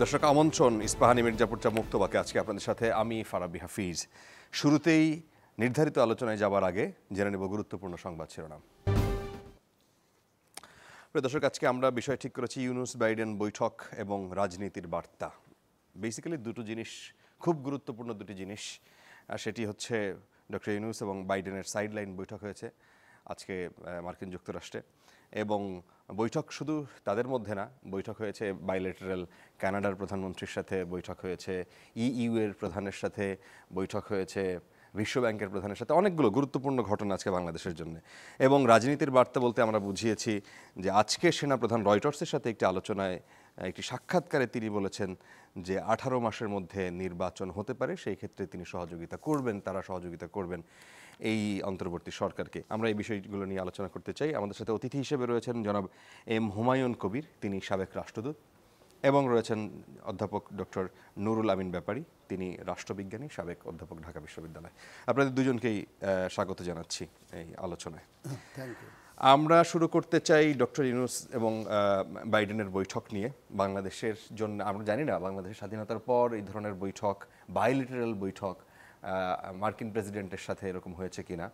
দর্শক আমন্ত্রণ ইস্পাহানি মির্জাপুরচা মুক্তবাকে আজকে আপনাদের সাথে আমি ফারাবি হাফিজ শুরুতেই নির্ধারিত আলোচনায় যাবার আগে জেনে নেব গুরুত্বপূর্ণ সংবাদ শিরোনাম প্রিয় দর্শক আজকে আমরা বিষয় ঠিক করেছি ইউনুস বাইডেন বৈঠক এবং রাজনীতির বার্তা বেসিক্যালি দুটো জিনিস খুব গুরুত্বপূর্ণ দুটি জিনিস সেটি হচ্ছে ডক্টর ইউনুস এবং বাইডেনের সাইডলাইন বৈঠক হয়েছে আজকে মার্কিন যুক্তরাষ্ট্রে এবং বৈঠক শুধু তাদের মধ্যে না বৈঠক হয়েছে বাইলেটারেল কানাডার প্রধানমন্ত্রীর সাথে বৈঠক হয়েছে ইইউ e এর প্রধানের সাথে বৈঠক হয়েছে বিশ্ব ব্যাংকের প্রধানের সাথে অনেকগুলো গুরুত্বপূর্ণ ঘটনা আজকে বাংলাদেশের জন্য এবং রাজনীতির বার্তা বলতে আমরা বুঝিয়েছি যে আজকে সেনাপ্রধান রয়টার্সের সাথে একটি আলোচনায় একটি সাক্ষাৎকারে তিনি বলেছেন যে আঠারো মাসের মধ্যে নির্বাচন হতে পারে সেই ক্ষেত্রে তিনি সহযোগিতা করবেন তারা সহযোগিতা করবেন এই অন্তর্বর্তী সরকারকে আমরা এই বিষয়গুলো নিয়ে আলোচনা করতে চাই আমাদের সাথে অতিথি হিসেবে রয়েছেন জনাব এম হুমায়ুন কবির তিনি সাবেক রাষ্ট্রদূত এবং রয়েছেন অধ্যাপক ডক্টর নুরুল আমিন ব্যাপারী তিনি রাষ্ট্রবিজ্ঞানী সাবেক অধ্যাপক ঢাকা বিশ্ববিদ্যালয় আপনাদের দুজনকেই স্বাগত জানাচ্ছি এই আলোচনায় আমরা শুরু করতে চাই ডক্টর ইউনুস এবং বাইডেনের বৈঠক নিয়ে বাংলাদেশের জন্য আমরা জানি না বাংলাদেশের স্বাধীনতার পর এই ধরনের বৈঠক বায়োলিটারাল বৈঠক মার্কিন প্রেসিডেন্টের সাথে এরকম হয়েছে কিনা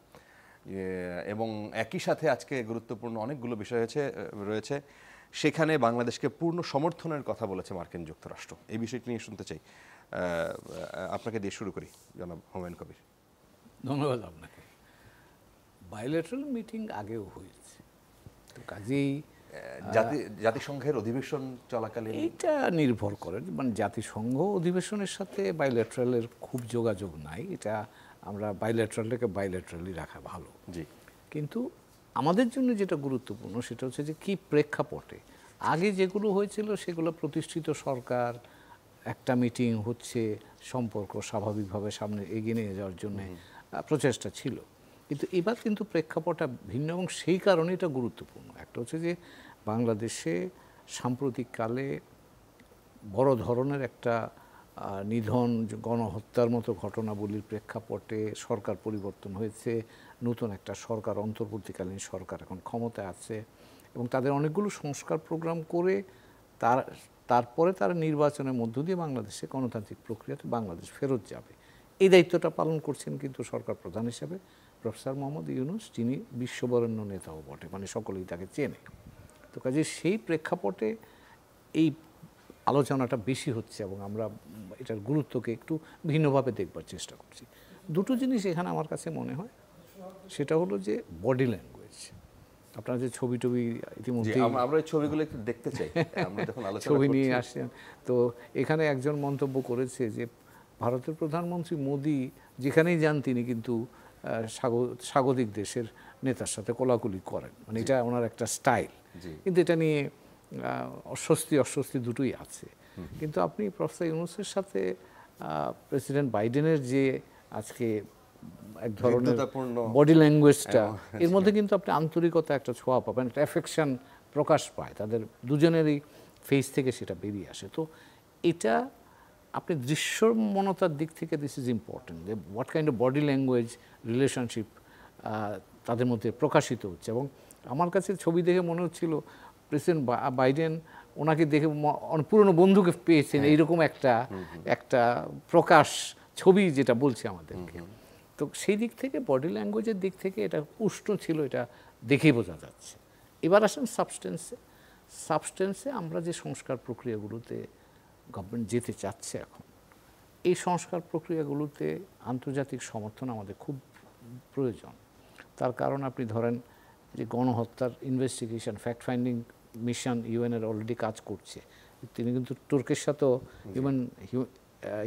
এবং একই সাথে আজকে গুরুত্বপূর্ণ অনেকগুলো বিষয় হয়েছে রয়েছে সেখানে বাংলাদেশকে পূর্ণ সমর্থনের কথা বলেছে মার্কিন যুক্তরাষ্ট্র এই বিষয়টি নিয়ে শুনতে চাই আপনাকে দিয়ে শুরু করি জনাব হোমেন কবির ধন্যবাদ আপনাকে বাইলেটারাল মিটিং আগেও হয়েছে তো কাজেই জাতি জাতিসংঘের অধিবেশন চলাকালীন এটা নির্ভর করে মানে জাতিসংঘ অধিবেশনের সাথে বাইলেটারালের খুব যোগাযোগ নাই এটা আমরা বাইলেটারালটাকে বাইলেটারালি রাখা ভালো জি কিন্তু আমাদের জন্য যেটা গুরুত্বপূর্ণ সেটা হচ্ছে যে কি প্রেক্ষাপটে আগে যেগুলো হয়েছিল সেগুলো প্রতিষ্ঠিত সরকার একটা মিটিং হচ্ছে সম্পর্ক স্বাভাবিকভাবে সামনে এগিয়ে নিয়ে যাওয়ার জন্য প্রচেষ্টা ছিল কিন্তু এবার কিন্তু প্রেক্ষাপটটা ভিন্ন এবং সেই কারণে এটা গুরুত্বপূর্ণ একটা হচ্ছে যে বাংলাদেশে সাম্প্রতিককালে বড় ধরনের একটা নিধন গণহত্যার মতো ঘটনাবলীর প্রেক্ষাপটে সরকার পরিবর্তন হয়েছে নতুন একটা সরকার অন্তর্বর্তীকালীন সরকার এখন ক্ষমতায় আছে এবং তাদের অনেকগুলো সংস্কার প্রোগ্রাম করে তার তারপরে তারা নির্বাচনের মধ্য দিয়ে বাংলাদেশে গণতান্ত্রিক প্রক্রিয়াতে বাংলাদেশ ফেরত যাবে এই দায়িত্বটা পালন করছেন কিন্তু সরকার প্রধান হিসাবে প্রফেসর মোহাম্মদ ইউনুস যিনি বিশ্ববরণ্য নেতাও বটে মানে সকলেই তাকে চেনে তো কাজে সেই প্রেক্ষাপটে এই আলোচনাটা বেশি হচ্ছে এবং আমরা এটার গুরুত্বকে একটু ভিন্নভাবে দেখবার চেষ্টা করছি দুটো জিনিস এখানে আমার কাছে মনে হয় সেটা হলো যে বডি ল্যাঙ্গুয়েজ আপনার যে ছবি টবি ইতিমধ্যে আমরা ছবিগুলো একটু দেখতে চাই ছবি নিয়ে আসছেন তো এখানে একজন মন্তব্য করেছে যে ভারতের প্রধানমন্ত্রী মোদি যেখানেই যান তিনি কিন্তু স্বাগতিক দেশের নেতার সাথে কোলাকুলি করেন মানে এটা ওনার একটা স্টাইল কিন্তু এটা নিয়ে অস্বস্তি অস্বস্তি দুটোই আছে কিন্তু আপনি প্রফেসর ইউনুসের সাথে প্রেসিডেন্ট বাইডেনের যে আজকে এক ধরনের বডি ল্যাঙ্গুয়েজটা এর মধ্যে হ্যাঁ। কিন্তু আপনি আন্তরিকতা একটা ছোঁয়া পাবেন একটা অ্যাফেকশন প্রকাশ পায় তাদের দুজনেরই ফেস থেকে সেটা বেরিয়ে আসে তো এটা আপনি দৃশ্যমনতার দিক থেকে দিস ইজ ইম্পর্টেন্ট যে what kind of body language relationship তাদের মধ্যে প্রকাশিত হচ্ছে এবং আমার কাছে ছবি দেখে মনে হচ্ছিল প্রেসিডেন্ট বাইডেন ওনাকে দেখে পুরনো বন্ধুকে পেয়েছেন হ্যাঁ। এইরকম একটা একটা প্রকাশ ছবি যেটা বলছে আমাদেরকে তো সেই দিক থেকে বডি ল্যাঙ্গুয়েজের দিক থেকে এটা উষ্ণ ছিল এটা দেখেই বোঝা যাচ্ছে এবার আসেন সাবস্টেন্সে সাবস্টেন্সে আমরা যে সংস্কার প্রক্রিয়াগুলোতে গভর্নমেন্ট যেতে চাচ্ছে এখন এই সংস্কার প্রক্রিয়াগুলোতে আন্তর্জাতিক সমর্থন আমাদের খুব প্রয়োজন তার কারণ আপনি ধরেন যে গণহত্যার ইনভেস্টিগেশন ফ্যাক্ট ফাইন্ডিং মিশন ইউএনের অলরেডি কাজ করছে তিনি কিন্তু তুর্কের সাথেও হিউম্যান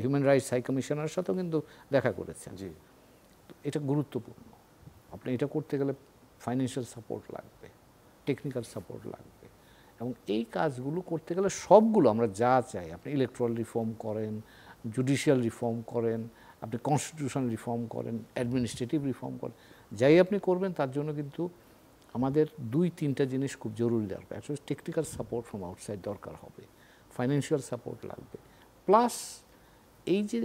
হিউম্যান রাইটস হাই কমিশনের সাথেও কিন্তু দেখা করেছেন জি এটা গুরুত্বপূর্ণ আপনি এটা করতে গেলে ফাইন্যান্সিয়াল সাপোর্ট লাগবে টেকনিক্যাল সাপোর্ট লাগবে এবং এই কাজগুলো করতে গেলে সবগুলো আমরা যা চাই আপনি ইলেকট্রাল রিফর্ম করেন জুডিশিয়াল রিফর্ম করেন আপনি কনস্টিটিউশন রিফর্ম করেন অ্যাডমিনিস্ট্রেটিভ রিফর্ম করেন যাই আপনি করবেন তার জন্য কিন্তু আমাদের দুই তিনটা জিনিস খুব জরুরি দরকার actually technical support from outside দরকার হবে ফাইন্যান্সিয়াল সাপোর্ট লাগবে প্লাস এই যে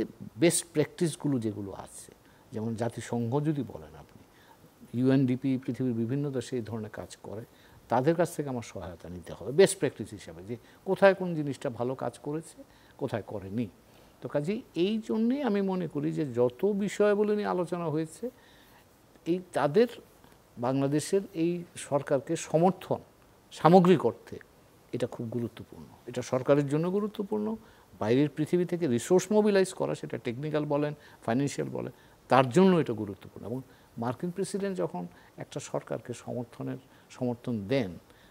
বেস্ট প্র্যাকটিসগুলো যেগুলো আছে যেমন জাতিসংঘ যদি বলেন আপনি ইউএনডিপি পৃথিবীর বিভিন্ন দেশে এই ধরনের কাজ করে তাদের কাছ থেকে আমার সহায়তা নিতে হবে বেস্ট প্র্যাকটিস হিসাবে যে কোথায় কোন জিনিসটা ভালো কাজ করেছে কোথায় করেনি তো কাজেই এই জন্যেই আমি মনে করি যে যত বলে নিয়ে আলোচনা হয়েছে এই তাদের বাংলাদেশের এই সরকারকে সমর্থন সামগ্রিক অর্থে এটা খুব গুরুত্বপূর্ণ এটা সরকারের জন্য গুরুত্বপূর্ণ বাইরের পৃথিবী থেকে রিসোর্স মোবিলাইজ করা সেটা টেকনিক্যাল বলেন ফাইন্যান্সিয়াল বলেন তার জন্য এটা গুরুত্বপূর্ণ এবং মার্কিন প্রেসিডেন্ট যখন একটা সরকারকে সমর্থনের সমর্থন দেন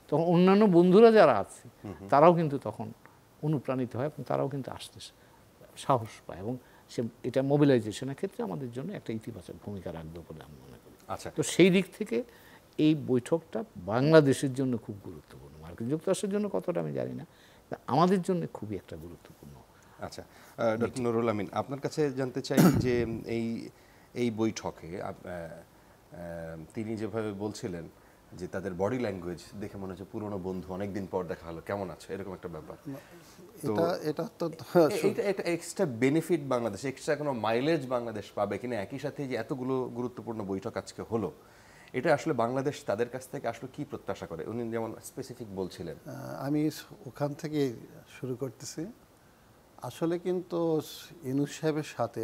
তখন অন্যান্য বন্ধুরা যারা আছে তারাও কিন্তু তখন অনুপ্রাণিত হয় এবং তারাও কিন্তু আসতে সাহস পায় এবং সে এটা মোবিলাইজেশনের ক্ষেত্রে আমাদের জন্য একটা ইতিবাচক ভূমিকা রাখবে বলে আমি মনে করি আচ্ছা তো সেই দিক থেকে এই বৈঠকটা বাংলাদেশের জন্য খুব গুরুত্বপূর্ণ মার্কিন যুক্তরাষ্ট্রের জন্য কতটা আমি জানি না আমাদের জন্য খুবই একটা গুরুত্বপূর্ণ আচ্ছা ডক্টর নুরুল আমিন আপনার কাছে জানতে চাই যে এই এই বৈঠকে তিনি যেভাবে বলছিলেন যে তাদের বডি ল্যাঙ্গুয়েজ দেখে মনে হচ্ছে পুরনো বন্ধু অনেকদিন পর দেখা হলো কেমন আছে এরকম একটা ব্যাপার এটা এটা তো হ্যাঁ, এটা এটা এক্সট্রা বেনিফিট বাংলাদেশ এক্সট্রা কোনো মাইলেজ বাংলাদেশ পাবে কিনা একই সাথে যে এতগুলো গুরুত্বপূর্ণ বৈঠক আজকে হলো এটা আসলে বাংলাদেশ তাদের কাছ থেকে আসলে কি প্রত্যাশা করে উনি যেমন স্পেসিফিক বলছিলেন আমি ওখান থেকে শুরু করতেছি আসলে কিন্তু ইনুস সাহেবের সাথে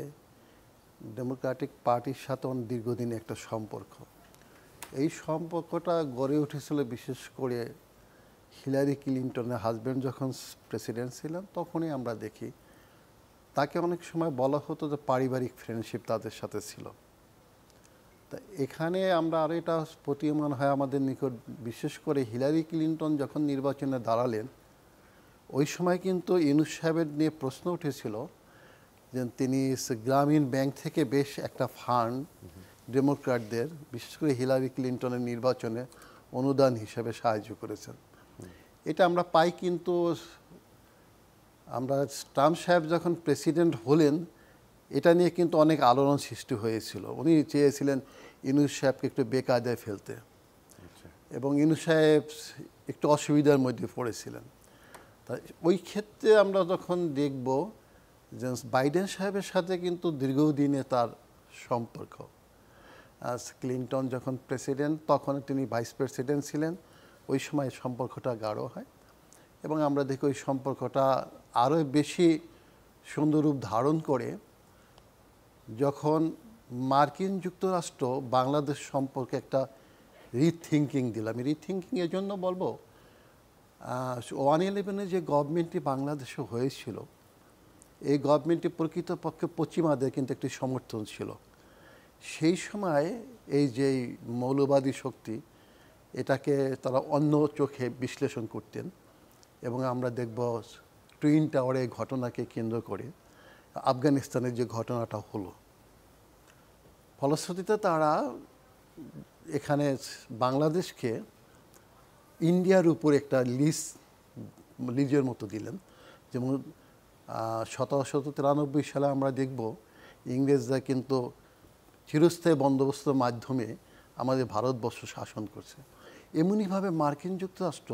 ডেমোক্রেটিক পার্টির সাথে আমার দীর্ঘদিন একটা সম্পর্ক এই সম্পর্কটা গড়ে উঠেছিল বিশেষ করে হিলারি ক্লিন্টনের হাজব্যান্ড যখন প্রেসিডেন্ট ছিলেন তখনই আমরা দেখি তাকে অনেক সময় বলা হতো যে পারিবারিক ফ্রেন্ডশিপ তাদের সাথে ছিল তা এখানে আমরা আর এটা প্রতীয়মান হয় আমাদের নিকট বিশেষ করে হিলারি ক্লিন্টন যখন নির্বাচনে দাঁড়ালেন ওই সময় কিন্তু ইনুস সাহেবের নিয়ে প্রশ্ন উঠেছিল যেন তিনি গ্রামীণ ব্যাংক থেকে বেশ একটা ফান্ড ডেমোক্র্যাটদের বিশেষ করে হিলারি ক্লিন্টনের নির্বাচনে অনুদান হিসেবে সাহায্য করেছেন এটা আমরা পাই কিন্তু আমরা ট্রাম্প সাহেব যখন প্রেসিডেন্ট হলেন এটা নিয়ে কিন্তু অনেক আলোড়ন সৃষ্টি হয়েছিল উনি চেয়েছিলেন ইনুস সাহেবকে একটু বেকায়দায় ফেলতে আচ্ছা। এবং ইনুস সাহেব একটু অসুবিধার মধ্যে পড়েছিলেন তা ওই ক্ষেত্রে আমরা যখন দেখব জেমস বাইডেন সাহেবের সাথে কিন্তু দীর্ঘদিনে তার সম্পর্ক ক্লিন্টন যখন প্রেসিডেন্ট তখন তিনি ভাইস প্রেসিডেন্ট ছিলেন ওই সময় সম্পর্কটা গাঢ় হয় এবং আমরা দেখি ওই সম্পর্কটা আরও বেশি সুন্দররূপ ধারণ করে যখন মার্কিন যুক্তরাষ্ট্র বাংলাদেশ সম্পর্কে একটা রিথিঙ্কিং দিল আমি রিথিঙ্কিং এর জন্য বলবো ওয়ান ইলেভেনে যে গভর্নমেন্টটি বাংলাদেশে হয়েছিল এই গভর্নমেন্টটি প্রকৃতপক্ষে পশ্চিমাদের কিন্তু একটি সমর্থন ছিল সেই সময় এই যে মৌলবাদী শক্তি এটাকে তারা অন্য চোখে বিশ্লেষণ করতেন এবং আমরা দেখব টুইন টাওয়ারের ঘটনাকে কেন্দ্র করে আফগানিস্তানের যে ঘটনাটা হলো ফলশ্রুতিতে তারা এখানে বাংলাদেশকে ইন্ডিয়ার উপর একটা লিজ লিজের মতো দিলেন যেমন সতেরোশো তিরানব্বই সালে আমরা দেখব ইংরেজরা কিন্তু চিরস্থায়ী বন্দোবস্তের মাধ্যমে আমাদের ভারতবর্ষ শাসন করছে এমনইভাবে মার্কিন যুক্তরাষ্ট্র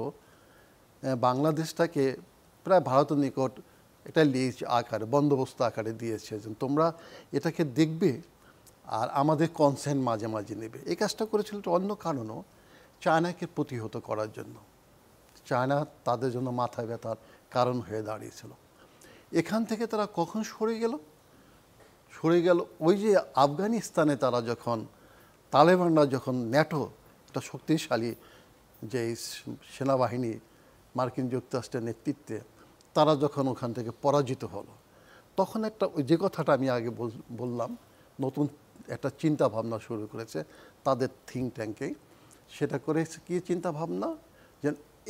বাংলাদেশটাকে প্রায় ভারতের নিকট এটা লিজ আকারে বন্দোবস্ত আকারে দিয়েছে তোমরা এটাকে দেখবে আর আমাদের কনসেন্ট মাঝে মাঝে নেবে এই কাজটা করেছিল অন্য কারণও চায়নাকে প্রতিহত করার জন্য চায়না তাদের জন্য মাথা ব্যথার কারণ হয়ে দাঁড়িয়েছিল এখান থেকে তারা কখন সরে গেল সরে গেল ওই যে আফগানিস্তানে তারা যখন তালেবানরা যখন ন্যাটো একটা শক্তিশালী যে সেনাবাহিনী মার্কিন যুক্তরাষ্ট্রের নেতৃত্বে তারা যখন ওখান থেকে পরাজিত হলো তখন একটা যে কথাটা আমি আগে বললাম নতুন একটা চিন্তা ভাবনা শুরু করেছে তাদের থিঙ্ক ট্যাঙ্কে সেটা করেছে কী চিন্তা ভাবনা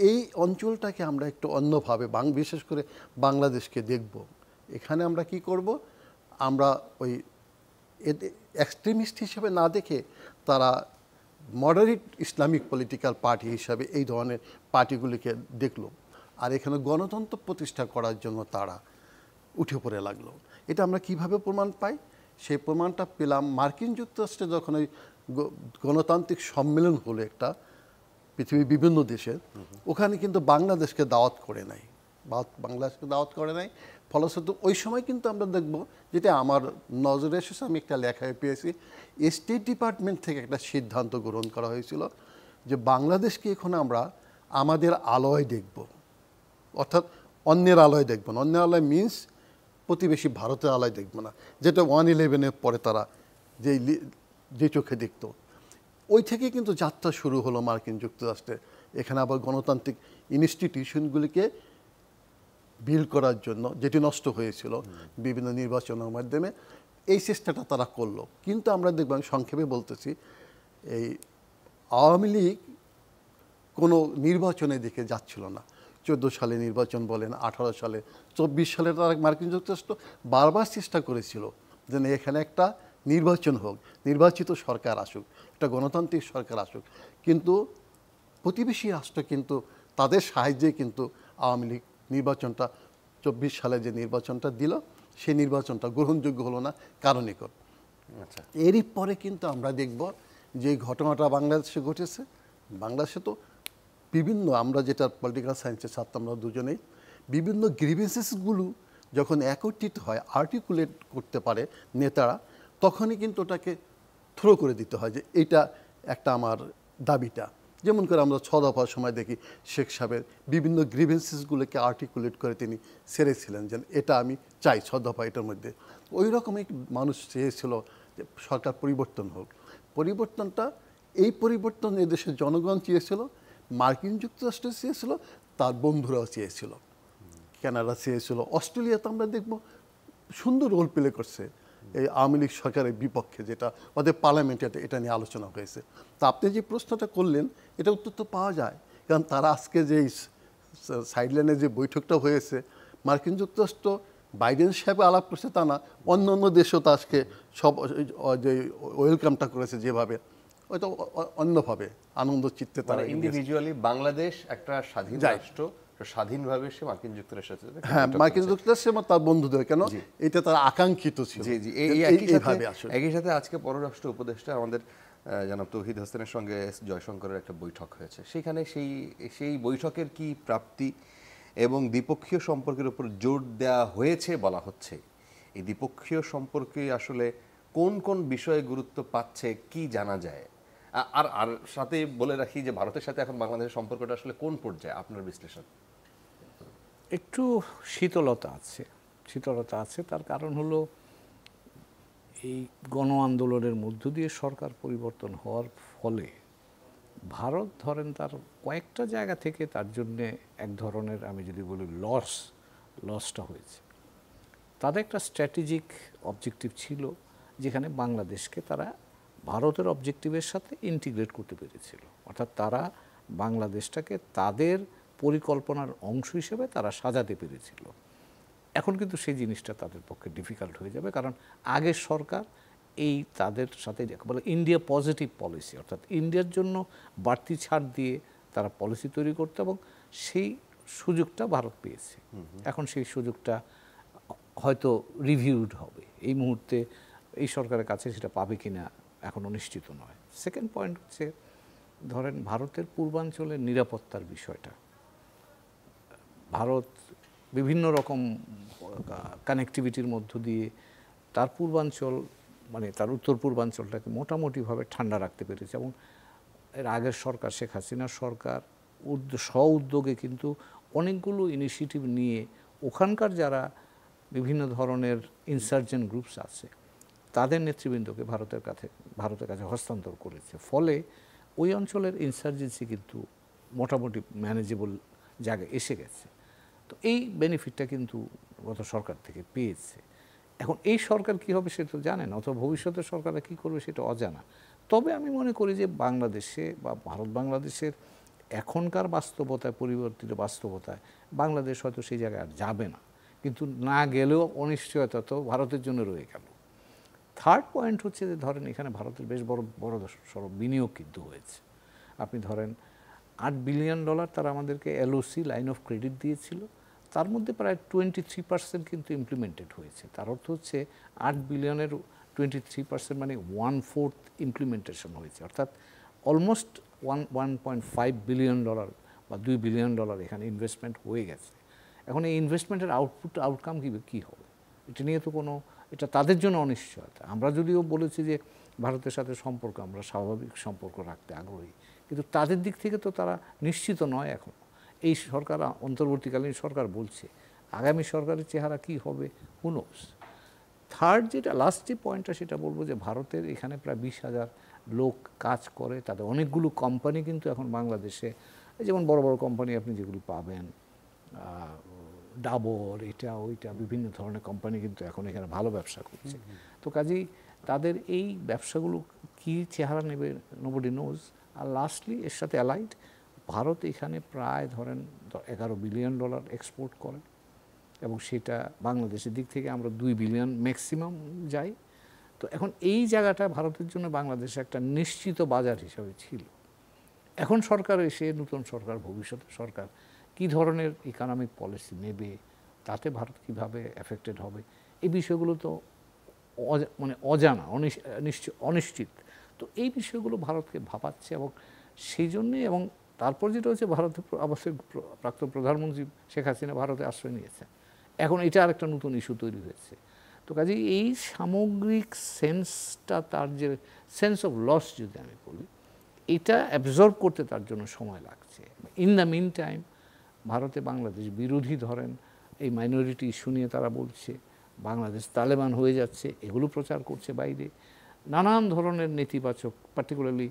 এই অঞ্চলটাকে আমরা একটু অন্যভাবে বাং বিশেষ করে বাংলাদেশকে দেখব এখানে আমরা কি করব আমরা ওই এক্সট্রিমিস্ট হিসেবে না দেখে তারা মডারেট ইসলামিক পলিটিক্যাল পার্টি হিসাবে এই ধরনের পার্টিগুলিকে দেখল আর এখানে গণতন্ত্র প্রতিষ্ঠা করার জন্য তারা উঠে পড়ে লাগলো এটা আমরা কিভাবে প্রমাণ পাই সেই প্রমাণটা পেলাম মার্কিন যুক্তরাষ্ট্রে যখন ওই গণতান্ত্রিক সম্মেলন হলো একটা পৃথিবীর বিভিন্ন দেশের ওখানে কিন্তু বাংলাদেশকে দাওয়াত করে নাই বাংলাদেশকে দাওয়াত করে নাই ফলশ্রুত ওই সময় কিন্তু আমরা দেখব যেটা আমার নজরে এসেছে আমি একটা লেখায় পেয়েছি স্টেট ডিপার্টমেন্ট থেকে একটা সিদ্ধান্ত গ্রহণ করা হয়েছিল যে বাংলাদেশকে এখন আমরা আমাদের আলোয় দেখব অর্থাৎ অন্যের আলোয় দেখব না অন্যের আলোয় মিন্স প্রতিবেশী ভারতের আলোয় দেখব না যেটা ওয়ান ইলেভেনের পরে তারা যে যে চোখে দেখতো ওই থেকেই কিন্তু যাত্রা শুরু হলো মার্কিন যুক্তরাষ্ট্রে এখানে আবার গণতান্ত্রিক ইনস্টিটিউশনগুলিকে বিল করার জন্য যেটি নষ্ট হয়েছিল বিভিন্ন নির্বাচনের মাধ্যমে এই চেষ্টাটা তারা করলো কিন্তু আমরা আমি সংক্ষেপে বলতেছি এই আওয়ামী লীগ কোনো নির্বাচনের দিকে যাচ্ছিল না চোদ্দ সালে নির্বাচন বলেন আঠারো সালে চব্বিশ সালে তারা মার্কিন যুক্তরাষ্ট্র বারবার চেষ্টা করেছিল যেন এখানে একটা নির্বাচন হোক নির্বাচিত সরকার আসুক একটা গণতান্ত্রিক সরকার আসুক কিন্তু প্রতিবেশী রাষ্ট্র কিন্তু তাদের সাহায্যে কিন্তু আওয়ামী লীগ নির্বাচনটা চব্বিশ সালে যে নির্বাচনটা দিল সেই নির্বাচনটা গ্রহণযোগ্য হলো না কারণ নিকট আচ্ছা এরই পরে কিন্তু আমরা দেখব যে ঘটনাটা বাংলাদেশে ঘটেছে বাংলাদেশে তো বিভিন্ন আমরা যেটা পলিটিক্যাল সায়েন্সের ছাত্র আমরা দুজনেই বিভিন্ন গ্রিভেন্সেসগুলো যখন একত্রিত হয় আর্টিকুলেট করতে পারে নেতারা তখনই কিন্তু ওটাকে থ্রো করে দিতে হয় যে এটা একটা আমার দাবিটা যেমন করে আমরা ছ দফার সময় দেখি শেখ সাহেবের বিভিন্ন গ্রিভেন্সেসগুলোকে আর্টিকুলেট করে তিনি সেরেছিলেন যে এটা আমি চাই ছ দফা এটার মধ্যে ওই রকমই মানুষ চেয়েছিল যে সরকার পরিবর্তন হোক পরিবর্তনটা এই পরিবর্তন এদেশের জনগণ চেয়েছিল মার্কিন যুক্তরাষ্ট্র চেয়েছিল তার বন্ধুরাও চেয়েছিল কানাডা চেয়েছিল অস্ট্রেলিয়াতে আমরা দেখব সুন্দর রোল প্লে করছে এই আওয়ামী লীগ সরকারের বিপক্ষে যেটা ওদের পার্লামেন্টে এটা নিয়ে আলোচনা হয়েছে তা আপনি যে প্রশ্নটা করলেন এটা উত্তর তো পাওয়া যায় কারণ তারা আজকে যে সাইডলাইনে যে বৈঠকটা হয়েছে মার্কিন যুক্তরাষ্ট্র বাইডেন সাহেবে আলাপ করছে তা না অন্য অন্য দেশও তো আজকে সব যে ওয়েলকামটা করেছে যেভাবে হয়তো অন্যভাবে আনন্দ চিত্তে তারা ইন্ডিভিজুয়ালি মানে বাংলাদেশ একটা স্বাধীন রাষ্ট্র স্বাধীনভাবে সে মার্কিন যুক্তরাষ্ট্রের সাথে হ্যাঁ মার্কিন এবং তার বন্ধুদের কেন এটা তার আকাঙ্ক্ষিত ছিল জি জি একই সাথে আজকে পররাষ্ট্র উপদেষ্টা আমাদের জনাব তৌহিদ সঙ্গে জয়শঙ্করের একটা বৈঠক হয়েছে সেখানে সেই সেই বৈঠকের কি প্রাপ্তি এবং দ্বিপক্ষীয় সম্পর্কের উপর জোর দেওয়া হয়েছে বলা হচ্ছে এই দ্বিপক্ষীয় সম্পর্কে আসলে কোন কোন বিষয়ে গুরুত্ব পাচ্ছে কি জানা যায় আর আর সাথে বলে রাখি যে ভারতের সাথে এখন বাংলাদেশের সম্পর্কটা আসলে কোন পর্যায়ে আপনার বিশ্লেষণ একটু শীতলতা আছে শীতলতা আছে তার কারণ হলো এই গণ আন্দোলনের মধ্য দিয়ে সরকার পরিবর্তন হওয়ার ফলে ভারত ধরেন তার কয়েকটা জায়গা থেকে তার জন্যে এক ধরনের আমি যদি বলি লস লসটা হয়েছে তাদের একটা স্ট্র্যাটেজিক অবজেক্টিভ ছিল যেখানে বাংলাদেশকে তারা ভারতের অবজেক্টিভের সাথে ইন্টিগ্রেট করতে পেরেছিল অর্থাৎ তারা বাংলাদেশটাকে তাদের পরিকল্পনার অংশ হিসেবে তারা সাজাতে পেরেছিল এখন কিন্তু সেই জিনিসটা তাদের পক্ষে ডিফিকাল্ট হয়ে যাবে কারণ আগের সরকার এই তাদের সাথে বলে ইন্ডিয়া পজিটিভ পলিসি অর্থাৎ ইন্ডিয়ার জন্য বাড়তি ছাড় দিয়ে তারা পলিসি তৈরি করতে এবং সেই সুযোগটা ভারত পেয়েছে এখন সেই সুযোগটা হয়তো রিভিউড হবে এই মুহূর্তে এই সরকারের কাছে সেটা পাবে কি না এখন অনিশ্চিত নয় সেকেন্ড পয়েন্ট হচ্ছে ধরেন ভারতের পূর্বাঞ্চলের নিরাপত্তার বিষয়টা ভারত বিভিন্ন রকম কানেকটিভিটির মধ্য দিয়ে তার পূর্বাঞ্চল মানে তার উত্তর পূর্বাঞ্চলটাকে মোটামুটিভাবে ঠান্ডা রাখতে পেরেছে এবং এর আগের সরকার শেখ হাসিনার সরকার স্ব উদ্যোগে কিন্তু অনেকগুলো ইনিশিয়েটিভ নিয়ে ওখানকার যারা বিভিন্ন ধরনের ইনসার্জেন্ট গ্রুপস আছে তাদের নেতৃবৃন্দকে ভারতের কাছে ভারতের কাছে হস্তান্তর করেছে ফলে ওই অঞ্চলের ইনসার্জেন্সি কিন্তু মোটামুটি ম্যানেজেবল জায়গায় এসে গেছে তো এই বেনিফিটটা কিন্তু গত সরকার থেকে পেয়েছে এখন এই সরকার কি হবে সেটা তো জানেন অথবা ভবিষ্যতের সরকাররা কি করবে সেটা অজানা তবে আমি মনে করি যে বাংলাদেশে বা ভারত বাংলাদেশের এখনকার বাস্তবতায় পরিবর্তিত বাস্তবতায় বাংলাদেশ হয়তো সেই জায়গায় আর যাবে না কিন্তু না গেলেও অনিশ্চয়তা তো ভারতের জন্য রয়ে গেল থার্ড পয়েন্ট হচ্ছে যে ধরেন এখানে ভারতের বেশ বড় বড় সড় বিনিয়োগ কিন্তু হয়েছে আপনি ধরেন আট বিলিয়ন ডলার তারা আমাদেরকে এলওসি লাইন অফ ক্রেডিট দিয়েছিল তার মধ্যে প্রায় টোয়েন্টি থ্রি পার্সেন্ট কিন্তু ইমপ্লিমেন্টেড হয়েছে তার অর্থ হচ্ছে আট বিলিয়নের টোয়েন্টি থ্রি পার্সেন্ট মানে ওয়ান ফোর্থ ইমপ্লিমেন্টেশন হয়েছে অর্থাৎ almost one one point five billion dollar বা দুই বিলিয়ন ডলার এখানে ইনভেস্টমেন্ট হয়ে গেছে এখন এই ইনভেস্টমেন্টের আউটপুট আউটকাম কী কী হবে এটা নিয়ে তো কোনো এটা তাদের জন্য অনিশ্চয়তা আমরা যদিও বলেছি যে ভারতের সাথে সম্পর্ক আমরা স্বাভাবিক সম্পর্ক রাখতে আগ্রহী কিন্তু তাদের দিক থেকে তো তারা নিশ্চিত নয় এখন এই সরকার অন্তর্বর্তীকালীন সরকার বলছে আগামী সরকারের চেহারা কি হবে হুনোস থার্ড যেটা লাস্ট যে পয়েন্টটা সেটা বলবো যে ভারতের এখানে প্রায় বিশ হাজার লোক কাজ করে তাদের অনেকগুলো কোম্পানি কিন্তু এখন বাংলাদেশে যেমন বড় বড় কোম্পানি আপনি যেগুলো পাবেন ডাবর এটা ওইটা বিভিন্ন ধরনের কোম্পানি কিন্তু এখন এখানে ভালো ব্যবসা করছে তো কাজেই তাদের এই ব্যবসাগুলো কী চেহারা নেবে নোবডি নোজ আর লাস্টলি এর সাথে অ্যালাইড ভারত এখানে প্রায় ধরেন এগারো বিলিয়ন ডলার এক্সপোর্ট করে এবং সেটা বাংলাদেশের দিক থেকে আমরা দুই বিলিয়ন ম্যাক্সিমাম যাই তো এখন এই জায়গাটা ভারতের জন্য বাংলাদেশে একটা নিশ্চিত বাজার হিসাবে ছিল এখন সরকার এসে নতুন সরকার ভবিষ্যতে সরকার কি ধরনের ইকোনমিক পলিসি নেবে তাতে ভারত কিভাবে এফেক্টেড হবে এই বিষয়গুলো তো মানে অজানা অনিশ্চিত তো এই বিষয়গুলো ভারতকে ভাবাচ্ছে এবং সেই জন্যে এবং তারপর যেটা হচ্ছে ভারতের অবশ্যই প্রাক্তন প্রধানমন্ত্রী শেখ হাসিনা ভারতে আশ্রয় নিয়েছেন এখন এটা আরেকটা নতুন ইস্যু তৈরি হয়েছে তো কাজে এই সামগ্রিক সেন্সটা তার যে সেন্স অফ লস যদি আমি বলি এটা অ্যাবজর্ব করতে তার জন্য সময় লাগছে ইন দ্য মিন টাইম ভারতে বাংলাদেশ বিরোধী ধরেন এই মাইনরিটি ইস্যু নিয়ে তারা বলছে বাংলাদেশ তালেবান হয়ে যাচ্ছে এগুলো প্রচার করছে বাইরে নানান ধরনের নেতিবাচক পার্টিকুলারলি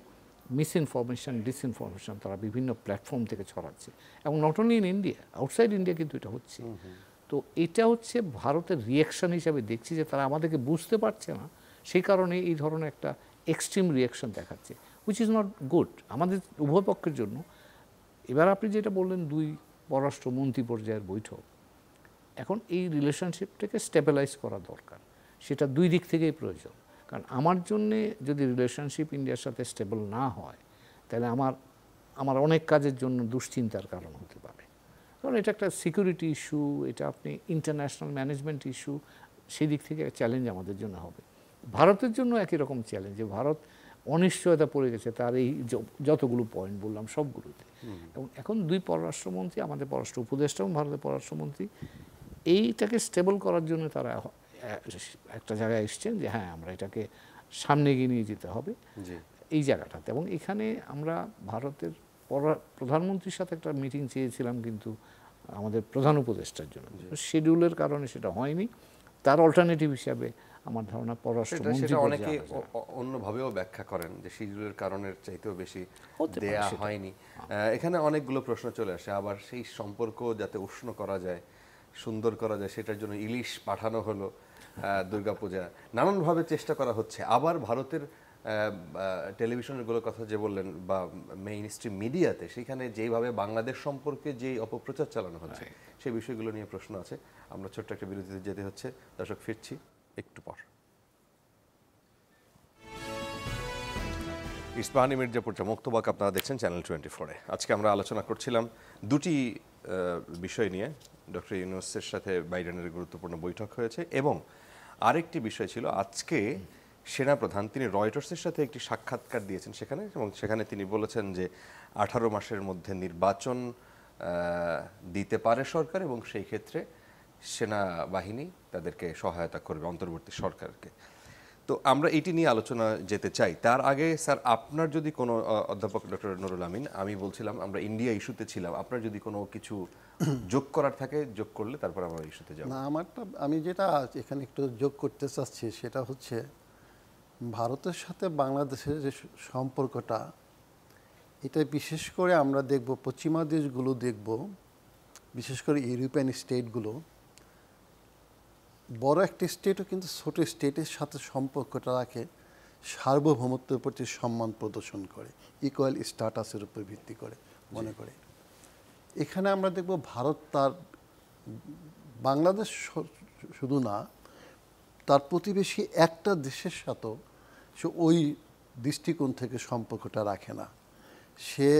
মিসইনফরমেশান ডিসইনফরমেশান তারা বিভিন্ন প্ল্যাটফর্ম থেকে ছড়াচ্ছে এবং not only in India outside India কিন্তু এটা হচ্ছে তো এটা হচ্ছে ভারতের রিয়াকশান হিসাবে দেখছি যে তারা আমাদেরকে বুঝতে পারছে না সেই কারণে এই ধরনের একটা এক্সট্রিম রিয়াকশান দেখাচ্ছে উইচ ইজ নট গুড আমাদের উভয় পক্ষের জন্য এবার আপনি যেটা বললেন দুই পররাষ্ট্র মন্ত্রী পর্যায়ের বৈঠক এখন এই রিলেশনশিপটাকে স্টেবিলাইজ করা দরকার সেটা দুই দিক থেকেই প্রয়োজন কারণ আমার জন্যে যদি রিলেশনশিপ ইন্ডিয়ার সাথে স্টেবল না হয় তাহলে আমার আমার অনেক কাজের জন্য দুশ্চিন্তার কারণ হতে পারে কারণ এটা একটা সিকিউরিটি ইস্যু এটা আপনি ইন্টারন্যাশনাল ম্যানেজমেন্ট ইস্যু সেই দিক থেকে চ্যালেঞ্জ আমাদের জন্য হবে ভারতের জন্য একই রকম চ্যালেঞ্জ যে ভারত অনিশ্চয়তা পড়ে গেছে তার এই যতগুলো পয়েন্ট বললাম সবগুলোতে এবং এখন দুই পররাষ্ট্রমন্ত্রী আমাদের পররাষ্ট্র উপদেষ্টা এবং ভারতের পররাষ্ট্রমন্ত্রী এইটাকে স্টেবল করার জন্য তারা একটা জায়গায় এসছেন যে হ্যাঁ আমরা এটাকে সামনে এগিয়ে নিয়ে যেতে হবে এই জায়গাটাতে এবং এখানে আমরা ভারতের প্রধানমন্ত্রীর সাথে একটা মিটিং চেয়েছিলাম কিন্তু আমাদের প্রধান উপদেষ্টার জন্য শিডিউলের কারণে সেটা হয়নি তার অল্টারনেটিভ হিসাবে আমার ধারণা পররাষ্ট্রমন্ত্রী অনেকে অন্যভাবেও ব্যাখ্যা করেন যে শিডিউলের কারণের চাইতেও বেশি দেয়া হয়নি হ্যাঁ। এখানে অনেকগুলো প্রশ্ন চলে আসে আবার সেই সম্পর্ক যাতে উষ্ণ করা যায় সুন্দর করা যায় সেটার জন্য ইলিশ পাঠানো হলো দুর্গাপূজা নানানভাবে চেষ্টা করা হচ্ছে আবার ভারতের টেলিভিশনগুলোর কথা যে বললেন বা মেইন স্ট্রিম মিডিয়াতে সেখানে যেইভাবে বাংলাদেশ সম্পর্কে যে অপপ্রচার চালানো হচ্ছে সেই বিষয়গুলো নিয়ে প্রশ্ন আছে আমরা ছোট্ট একটা বিরতিতে যেতে হচ্ছে দর্শক ফিরছি একটু পর ইস্পাহানি মির্জাপুরটা মুক্তবাক আপনারা দেখছেন চ্যানেল টোয়েন্টি ফোরে আজকে আমরা আলোচনা করছিলাম দুটি বিষয় নিয়ে ডক্টর ইউনুসের সাথে বাইডেনের গুরুত্বপূর্ণ বৈঠক হয়েছে এবং আরেকটি বিষয় ছিল আজকে সেনাপ্রধান তিনি রয়টার্সের সাথে একটি সাক্ষাৎকার দিয়েছেন সেখানে এবং সেখানে তিনি বলেছেন যে আঠারো মাসের মধ্যে নির্বাচন দিতে পারে সরকার এবং সেই ক্ষেত্রে সেনাবাহিনী তাদেরকে সহায়তা করবে অন্তর্বর্তী সরকারকে তো আমরা এটি নিয়ে আলোচনা যেতে চাই তার আগে স্যার আপনার যদি কোনো অধ্যাপক ডক্টর নুরুল আমিন আমি বলছিলাম আমরা ইন্ডিয়া ইস্যুতে ছিলাম আপনার যদি কোনো কিছু যোগ করার থাকে যোগ করলে তারপর আমরা ইস্যুতে যাব না আমারটা আমি যেটা এখানে একটু যোগ করতে চাচ্ছি সেটা হচ্ছে ভারতের সাথে বাংলাদেশের যে সম্পর্কটা এটা বিশেষ করে আমরা দেখব পশ্চিমা দেশগুলো দেখব বিশেষ করে ইউরোপিয়ান স্টেটগুলো বড় একটি স্টেটও কিন্তু ছোট স্টেটের সাথে সম্পর্কটা রাখে সার্বভৌমত্বের প্রতি সম্মান প্রদর্শন করে ইকোয়াল স্ট্যাটাসের উপর ভিত্তি করে মনে করে এখানে আমরা দেখব ভারত তার বাংলাদেশ শুধু না তার প্রতিবেশী একটা দেশের সাথেও সে ওই দৃষ্টিকোণ থেকে সম্পর্কটা রাখে না সে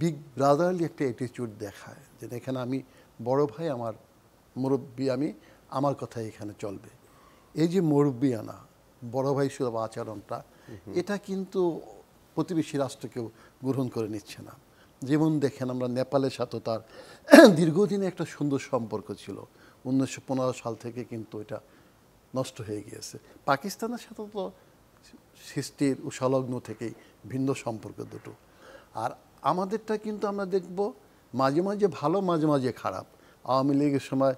বিগ ব্রাদারলি একটা অ্যাটিচিউড দেখায় যেটা এখানে আমি বড় ভাই আমার মুরব্বী আমি আমার কথা এখানে চলবে এই যে আনা বড় ভাই সুলভ আচরণটা এটা কিন্তু প্রতিবেশী রাষ্ট্রকেও গ্রহণ করে নিচ্ছে না যেমন দেখেন আমরা নেপালের সাথে তার দীর্ঘদিনে একটা সুন্দর সম্পর্ক ছিল উনিশশো সাল থেকে কিন্তু এটা নষ্ট হয়ে গিয়েছে পাকিস্তানের সাথে তো সৃষ্টির উষালগ্ন থেকেই ভিন্ন সম্পর্ক দুটো আর আমাদেরটা কিন্তু আমরা দেখব মাঝে মাঝে ভালো মাঝে মাঝে খারাপ আওয়ামী লীগের সময়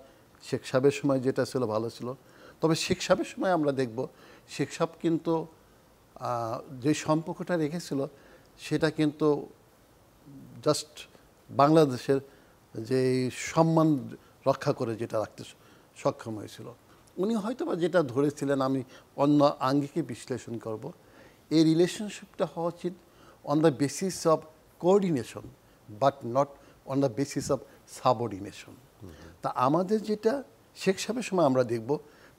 শেখ সাহেবের সময় যেটা ছিল ভালো ছিল তবে শেখ সাহেবের সময় আমরা দেখব শেখ সাহেব কিন্তু যে সম্পর্কটা রেখেছিল সেটা কিন্তু জাস্ট বাংলাদেশের যে সম্মান রক্ষা করে যেটা রাখতে সক্ষম হয়েছিল উনি হয়তো বা যেটা ধরেছিলেন আমি অন্য আঙ্গিকে বিশ্লেষণ করব এই রিলেশনশিপটা হওয়া উচিত on the basis of coordination but not on the basis of subordination তা আমাদের যেটা শেখ সাহেবের সময় আমরা দেখব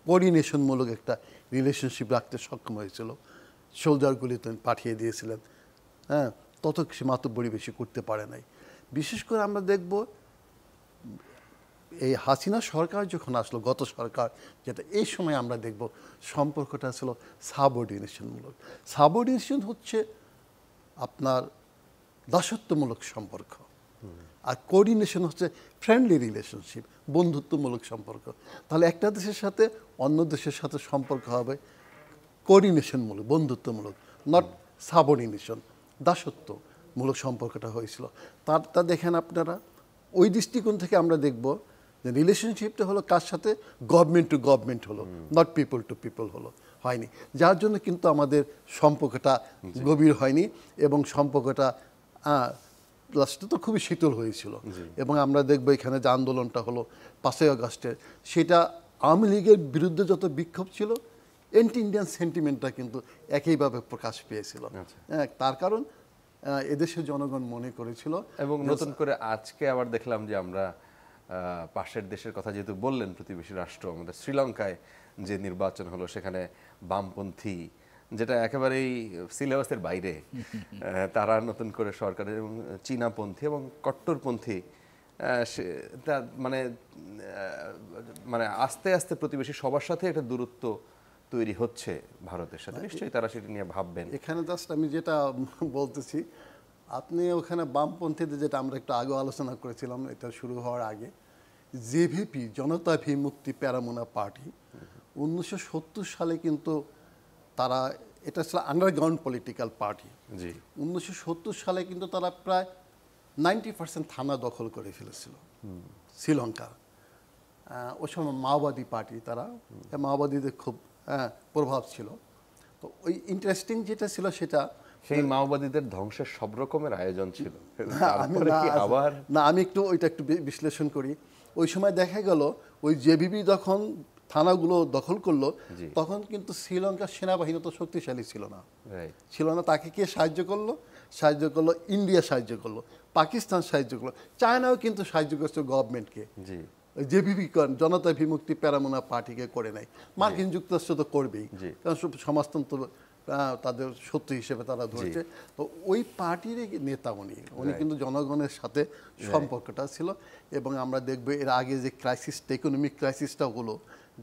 কোঅর্ডিনেশনমূলক একটা রিলেশনশিপ রাখতে সক্ষম হয়েছিল সোলজারগুলি পাঠিয়ে দিয়েছিলেন হ্যাঁ তত কিছু মাতব্বরি বেশি করতে পারে নাই বিশেষ করে আমরা দেখব এই হাসিনা সরকার যখন আসলো গত সরকার যেটা এই সময় আমরা দেখব সম্পর্কটা ছিল সাবঅর্ডিনেশনমূলক সাবঅর্ডিনেশন হচ্ছে আপনার দাসত্বমূলক সম্পর্ক আর কোঅর্ডিনেশন হচ্ছে ফ্রেন্ডলি রিলেশনশিপ বন্ধুত্বমূলক সম্পর্ক তাহলে একটা দেশের সাথে অন্য দেশের সাথে সম্পর্ক হবে কোঅর্ডিনেশনমূলক বন্ধুত্বমূলক নট সাবঅর্ডিনেশন দাসত্বমূলক সম্পর্কটা হয়েছিল তার তা দেখেন আপনারা ওই দৃষ্টিকোণ থেকে আমরা দেখব যে রিলেশনশিপটা হলো কার সাথে গভর্নমেন্ট টু গভর্নমেন্ট হলো নট পিপল টু পিপল হলো হয়নি যার জন্য কিন্তু আমাদের সম্পর্কটা গভীর হয়নি এবং সম্পর্কটা লাস্টে তো খুবই শীতল হয়েছিল এবং আমরা দেখবো এখানে যে আন্দোলনটা হলো পাঁচই আগস্টে সেটা আওয়ামী লীগের বিরুদ্ধে যত বিক্ষোভ ছিল অ্যান্টি ইন্ডিয়ান সেন্টিমেন্টটা কিন্তু একইভাবে প্রকাশ পেয়েছিল আচ্ছা। হ্যাঁ তার কারণ এদেশের জনগণ মনে করেছিল এবং নতুন করে আজকে আবার দেখলাম যে আমরা পাশের দেশের কথা যেহেতু বললেন প্রতিবেশী রাষ্ট্র আমাদের শ্রীলঙ্কায় যে নির্বাচন হলো সেখানে বামপন্থী যেটা একেবারেই সিলেবাসের বাইরে তারা নতুন করে সরকারের এবং চীনাপন্থী এবং কট্টরপন্থী মানে মানে আস্তে আস্তে প্রতিবেশী সবার সাথে একটা দূরত্ব তৈরি হচ্ছে ভারতের সাথে নিশ্চয়ই তারা সেটা নিয়ে ভাববেন এখানে জাস্ট আমি যেটা বলতেছি আপনি ওখানে বামপন্থীদের যেটা আমরা একটু আগে আলোচনা করেছিলাম এটা শুরু হওয়ার আগে জেভিপি জনতা বিমুক্তি প্যারামোনা পার্টি উনিশশো সালে কিন্তু তারা এটা ছিল আন্ডারগ্রাউন্ড পলিটিক্যাল পার্টি জি উনিশশো সালে কিন্তু তারা প্রায় নাইনটি পার্সেন্ট থানা দখল করে ফেলেছিল শ্রীলঙ্কার ওই সময় মাওবাদী পার্টি তারা হ্যাঁ, মাওবাদীদের খুব হ্যাঁ, প্রভাব ছিল তো ওই ইন্টারেস্টিং যেটা ছিল সেটা সেই মাওবাদীদের ধ্বংসের সব রকমের আয়োজন ছিল আবার না আমি একটু ওইটা একটু বিশ্লেষণ করি ওই সময় দেখা গেল ওই জেবিবি যখন থানাগুলো দখল করলো তখন কিন্তু শ্রীলঙ্কার সেনাবাহিনী তো শক্তিশালী ছিল না ছিল না তাকে কে সাহায্য করলো সাহায্য করলো ইন্ডিয়া সাহায্য করলো পাকিস্তান সাহায্য করলো চায়নাও কিন্তু সাহায্য করছে গভর্নমেন্টকে জেপিপি জনতা বিমুক্তি প্যারামোনা পার্টিকে করে নেয় মার্কিন যুক্তরাষ্ট্র তো করবেই কারণ সমাজতন্ত্র তাদের সত্য হিসেবে তারা ধরছে তো ওই পার্টির নেতা উনি উনি কিন্তু জনগণের সাথে সম্পর্কটা ছিল এবং আমরা দেখব এর আগে যে ক্রাইসিস ইকোনমিক ক্রাইসিসটা হলো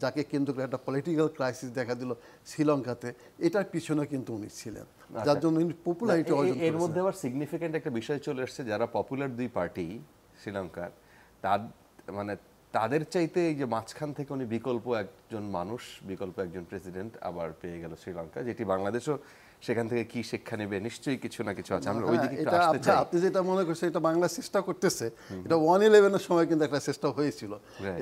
যাকে কেন্দ্র করে একটা পলিটিক্যাল ক্রাইসিস দেখা দিল শ্রীলঙ্কাতে এটার পিছনে কিন্তু উনি ছিলেন আচ্ছা। যার জন্য উনি পপুলারিটি অর্জন এর মধ্যে আবার সিগনিফিক্যান্ট একটা বিষয় চলে আসছে যারা পপুলার দুই পার্টি শ্রীলঙ্কার তার মানে তাদের চাইতে এই যে মাঝখান থেকে উনি বিকল্প একজন মানুষ বিকল্প একজন প্রেসিডেন্ট আবার পেয়ে গেল শ্রীলঙ্কা যেটি বাংলাদেশও সেখান থেকে কি শিক্ষা নেবে নিশ্চয়ই কিছু না কিছু আছে আমরা হ্যাঁ, ওই দিকে একটু আসতে চাই আপনি যেটা মনে করছেন এটা বাংলা চেষ্টা করতেছে এটা ওয়ান ইলেভেনের সময় কিন্তু একটা চেষ্টা হয়েছিল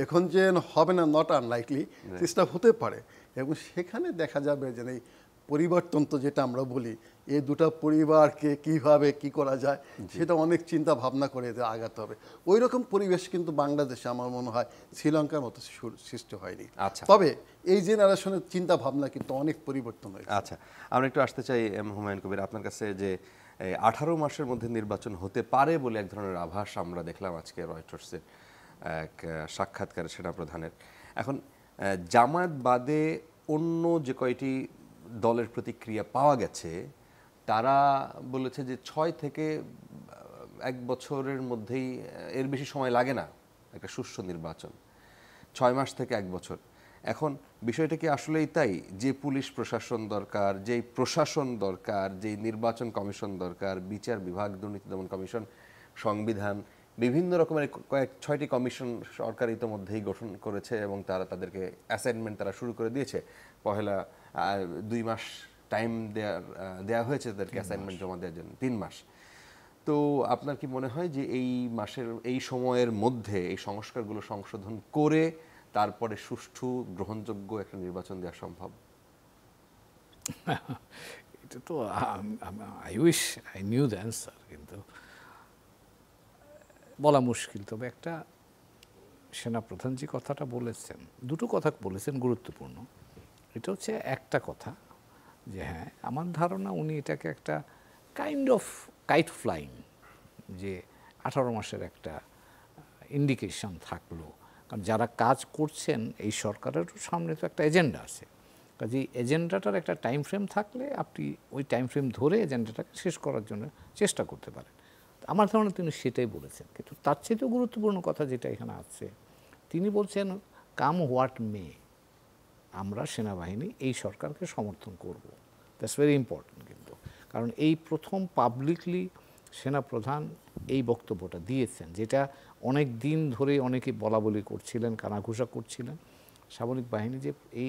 এখন যে হবে না নট আনলাইকলি চেষ্টা হতে পারে এবং সেখানে দেখা যাবে যে এই পরিবর্তন তো যেটা আমরা বলি এই দুটো পরিবারকে কিভাবে কি করা যায় সেটা অনেক চিন্তা ভাবনা করে আগাতে হবে ওই রকম পরিবেশ কিন্তু বাংলাদেশে আমার মনে হয় শ্রীলঙ্কার মতো সৃষ্টি হয়নি আচ্ছা তবে এই জেনারেশনের চিন্তা ভাবনা কিন্তু অনেক পরিবর্তন হয়েছে আচ্ছা আমরা একটু আসতে চাই এম হুমায়ুন কবির আপনার কাছে যে আঠারো মাসের মধ্যে নির্বাচন হতে পারে বলে এক ধরনের আভাস আমরা দেখলাম আজকে রয়টার্সের এক সাক্ষাৎকারে প্রধানের এখন জামায়াত বাদে অন্য যে কয়টি দলের প্রতিক্রিয়া পাওয়া গেছে তারা বলেছে যে ছয় থেকে এক বছরের মধ্যেই এর বেশি সময় লাগে না একটা সুষ্ঠু নির্বাচন ছয় মাস থেকে এক বছর এখন বিষয়টা কি আসলেই তাই যে পুলিশ প্রশাসন দরকার যেই প্রশাসন দরকার যেই নির্বাচন কমিশন দরকার বিচার বিভাগ দুর্নীতি দমন কমিশন সংবিধান বিভিন্ন রকমের কয়েক ছয়টি কমিশন সরকার ইতিমধ্যেই গঠন করেছে এবং তারা তাদেরকে অ্যাসাইনমেন্ট তারা শুরু করে দিয়েছে পহেলা দুই মাস টাইম দেওয়ার দেওয়া হয়েছে তাদেরকে অ্যাসাইনমেন্ট জমা দেওয়ার জন্য তিন মাস তো আপনার কি মনে হয় যে এই মাসের এই সময়ের মধ্যে এই সংস্কারগুলো সংশোধন করে তারপরে সুষ্ঠু গ্রহণযোগ্য একটা নির্বাচন দেওয়া সম্ভব এটা তো I wish I knew the answer কিন্তু বলা মুশকিল তবে একটা সেনাপ্রধান যে কথাটা বলেছেন দুটো কথা বলেছেন গুরুত্বপূর্ণ এটা হচ্ছে একটা কথা যে হ্যাঁ আমার ধারণা উনি এটাকে একটা কাইন্ড অফ কাইট ফ্লাইং যে আঠারো মাসের একটা ইন্ডিকেশন থাকলো কারণ যারা কাজ করছেন এই সরকারেরও সামনে তো একটা এজেন্ডা আছে কাজে এজেন্ডাটার একটা টাইম ফ্রেম থাকলে আপনি ওই টাইম ফ্রেম ধরে এজেন্ডাটাকে শেষ করার জন্য চেষ্টা করতে পারেন আমার ধারণা তিনি সেটাই বলেছেন কিন্তু তার চেয়েও গুরুত্বপূর্ণ কথা যেটা এখানে আছে তিনি বলছেন কাম হোয়াট মে আমরা সেনাবাহিনী এই সরকারকে সমর্থন করব দ্যাটস ভেরি ইম্পর্ট্যান্ট কিন্তু কারণ এই প্রথম পাবলিকলি সেনাপ্রধান এই বক্তব্যটা দিয়েছেন যেটা অনেক দিন ধরে অনেকে বলাবলি করছিলেন কানাঘুষা করছিলেন সামরিক বাহিনী যে এই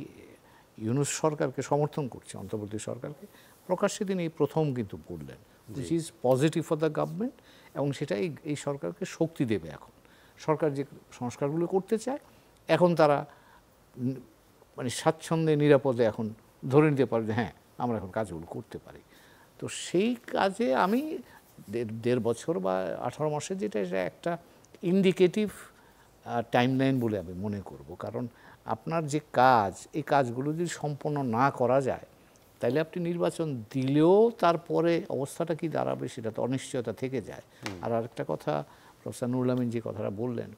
ইউনুস সরকারকে সমর্থন করছে অন্তর্বর্তী সরকারকে প্রকাশ্যে তিনি এই প্রথম কিন্তু বললেন this is positive for the government এবং সেটা এই এই সরকারকে শক্তি দেবে এখন সরকার যে সংস্কারগুলো করতে চায় এখন তারা মানে স্বাচ্ছন্দ্যে নিরাপদে এখন ধরে নিতে পারি যে হ্যাঁ আমরা এখন কাজগুলো করতে পারি তো সেই কাজে আমি দেড় বছর বা আঠারো মাসে যেটা একটা ইন্ডিকেটিভ টাইমলাইন বলে আমি মনে করব কারণ আপনার যে কাজ এই কাজগুলো যদি সম্পন্ন না করা যায় তাহলে আপনি নির্বাচন দিলেও তারপরে অবস্থাটা কি দাঁড়াবে সেটা তো অনিশ্চয়তা থেকে যায় আর আরেকটা কথা প্রফেসর নুরুল আমিন যে কথাটা বললেন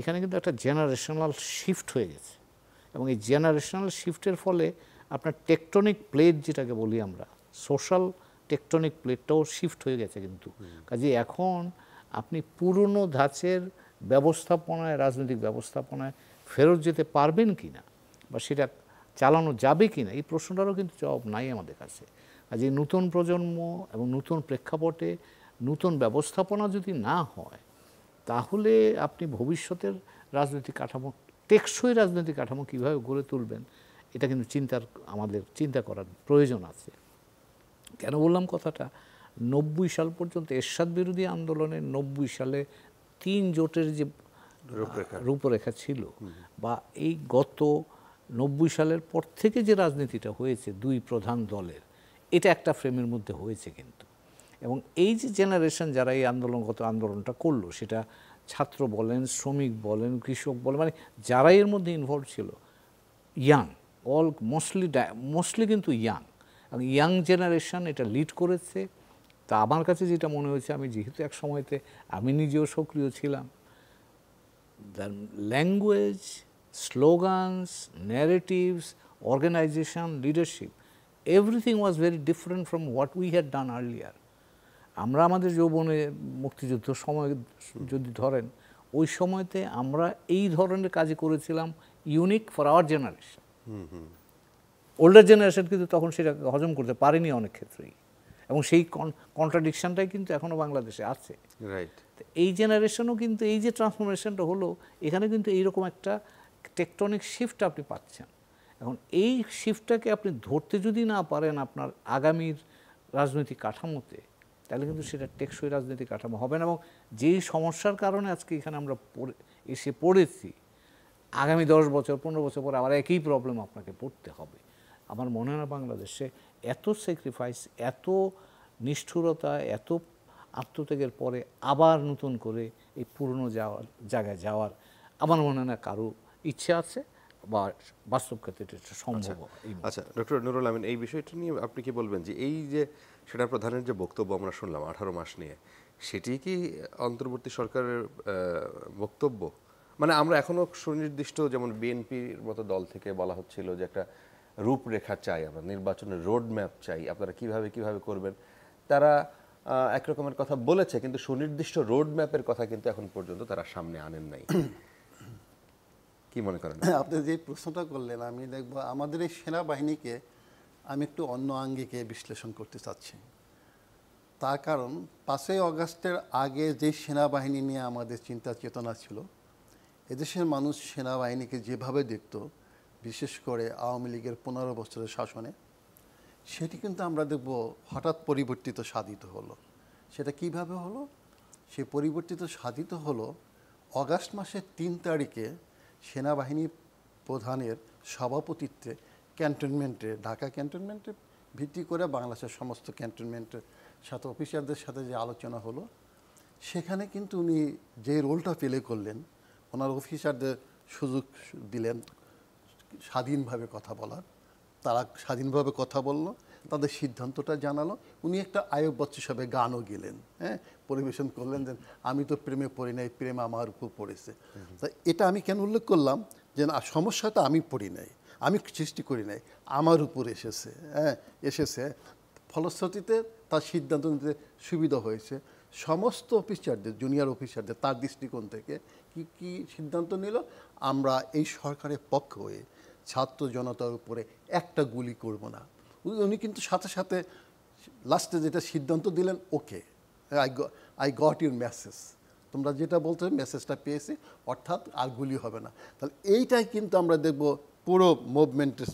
এখানে কিন্তু একটা জেনারেশনাল শিফট হয়ে গেছে এবং এই জেনারেশনাল শিফটের ফলে আপনার টেকটনিক প্লেট যেটাকে বলি আমরা সোশ্যাল টেকটনিক প্লেটটাও শিফট হয়ে গেছে কিন্তু কাজে এখন আপনি পুরনো ধাঁচের ব্যবস্থাপনায় রাজনৈতিক ব্যবস্থাপনায় ফেরত যেতে পারবেন কি না বা সেটা চালানো যাবে কি না এই প্রশ্নটারও কিন্তু জবাব নাই আমাদের কাছে কাজে নতুন প্রজন্ম এবং নতুন প্রেক্ষাপটে নতুন ব্যবস্থাপনা যদি না হয় তাহলে আপনি ভবিষ্যতের রাজনৈতিক কাঠামো টেকসই রাজনৈতিক কাঠামো কীভাবে গড়ে তুলবেন এটা কিন্তু চিন্তার আমাদের চিন্তা করার প্রয়োজন আছে কেন বললাম কথাটা নব্বই সাল পর্যন্ত এরশাদ বিরোধী আন্দোলনের নব্বই সালে তিন জোটের যে রূপরেখা ছিল বা এই গত নব্বই সালের পর থেকে যে রাজনীতিটা হয়েছে দুই প্রধান দলের এটা একটা ফ্রেমের মধ্যে হয়েছে কিন্তু এবং এই যে জেনারেশন যারা এই আন্দোলনগত আন্দোলনটা করলো সেটা ছাত্র বলেন শ্রমিক বলেন কৃষক বলেন মানে যারা এর মধ্যে ইনভলভ ছিল ইয়াং অল মোস্টলি মোস্টলি কিন্তু ইয়াং এবং ইয়াং জেনারেশন এটা লিড করেছে তা আমার কাছে যেটা মনে হয়েছে আমি যেহেতু এক সময়তে আমি নিজেও সক্রিয় ছিলাম the language slogans narratives organisation leadership everything was very different from what we had done earlier আমরা আমাদের যৌবনে মুক্তিযুদ্ধ সময় যদি ধরেন ওই সময়তে আমরা এই ধরনের কাজে করেছিলাম unique for our generation older generation কিন্তু তখন সেটা হজম করতে পারেনি অনেক ক্ষেত্রেই এবং সেই কন্ট্রাডিকশনটাই কিন্তু এখনও বাংলাদেশে আছে রাইট এই জেনারেশনও কিন্তু এই যে ট্রান্সফরমেশনটা হলো এখানে কিন্তু এইরকম একটা টেকটনিক শিফট আপনি পাচ্ছেন এখন এই শিফটটাকে আপনি ধরতে যদি না পারেন আপনার আগামীর রাজনৈতিক কাঠামোতে তাহলে কিন্তু সেটা টেকসই রাজনৈতিক কাঠামো হবে না এবং যেই সমস্যার কারণে আজকে এখানে আমরা এসে পড়েছি আগামী দশ বছর পনেরো বছর পরে আবার একই প্রবলেম আপনাকে পড়তে হবে আমার মনে হয় না বাংলাদেশে এত স্যাক্রিফাইস এত নিষ্ঠুরতা এত আত্মত্যাগের পরে আবার নতুন করে এই পুরনো যাওয়ার জায়গায় যাওয়ার আমার মনে হয় না কারো ইচ্ছে আছে বা বাস্তব ক্ষেত্রে এটা সম্ভব আচ্ছা, আচ্ছা ডক্টর নুরুল আমিন এই বিষয়টা নিয়ে আপনি কি বলবেন যে এই যে সেটা প্রধানের যে বক্তব্য আমরা শুনলাম আঠারো মাস নিয়ে সেটি কি অন্তর্বর্তী সরকারের বক্তব্য মানে আমরা এখনও সুনির্দিষ্ট যেমন বিএনপির মতো দল থেকে বলা হচ্ছিল যে একটা রূপরেখা চাই আমরা নির্বাচনের রোড ম্যাপ চাই আপনারা কিভাবে কিভাবে করবেন তারা একরকমের কথা বলেছে কিন্তু সুনির্দিষ্ট রোড ম্যাপের কথা কিন্তু এখন পর্যন্ত তারা সামনে আনেন নাই কি মনে করেন আপনি যে প্রশ্নটা করলেন আমি দেখব আমাদের এই সেনাবাহিনীকে আমি একটু অন্য আঙ্গিকে বিশ্লেষণ করতে চাচ্ছি তার কারণ পাঁচই অগাস্টের আগে যে সেনাবাহিনী নিয়ে আমাদের চিন্তা চেতনা ছিল এদেশের মানুষ সেনাবাহিনীকে যেভাবে দেখত বিশেষ করে আওয়ামী লীগের পনেরো বছরের শাসনে সেটি কিন্তু আমরা দেখব হঠাৎ পরিবর্তিত সাধিত হলো সেটা কিভাবে হলো সে পরিবর্তিত সাধিত হলো অগাস্ট মাসের তিন তারিখে সেনাবাহিনী প্রধানের সভাপতিত্বে ক্যান্টনমেন্টে ঢাকা ক্যান্টনমেন্টে ভিত্তি করে বাংলাদেশের সমস্ত ক্যান্টনমেন্টের সাথে অফিসারদের সাথে যে আলোচনা হলো সেখানে কিন্তু উনি যে রোলটা প্লে করলেন ওনার অফিসারদের সুযোগ দিলেন স্বাধীনভাবে কথা বলার তারা স্বাধীনভাবে কথা বলল তাদের সিদ্ধান্তটা জানালো উনি একটা আয়ব বচ্চ হিসাবে গানও গেলেন হ্যাঁ পরিবেশন করলেন যে আমি তো প্রেমে পড়ি নাই প্রেম আমার উপর পড়েছে তা এটা আমি কেন উল্লেখ করলাম যে না সমস্যাটা আমি পড়ি নাই আমি সৃষ্টি করি নাই আমার উপর এসেছে হ্যাঁ এসেছে ফলশ্রুতিতে তার সিদ্ধান্ত নিতে সুবিধা হয়েছে সমস্ত অফিসারদের জুনিয়র অফিসারদের তার দৃষ্টিকোণ থেকে কি কি সিদ্ধান্ত নিল আমরা এই সরকারের পক্ষ হয়ে ছাত্র জনতার উপরে একটা গুলি করব না উনি কিন্তু সাথে সাথে লাস্টে যেটা সিদ্ধান্ত দিলেন okay I I got your message তোমরা যেটা বলতে মেসেজটা পেয়েছি অর্থাৎ আর গুলি হবে না তাহলে এইটাই কিন্তু আমরা দেখব পুরো মুভমেন্টের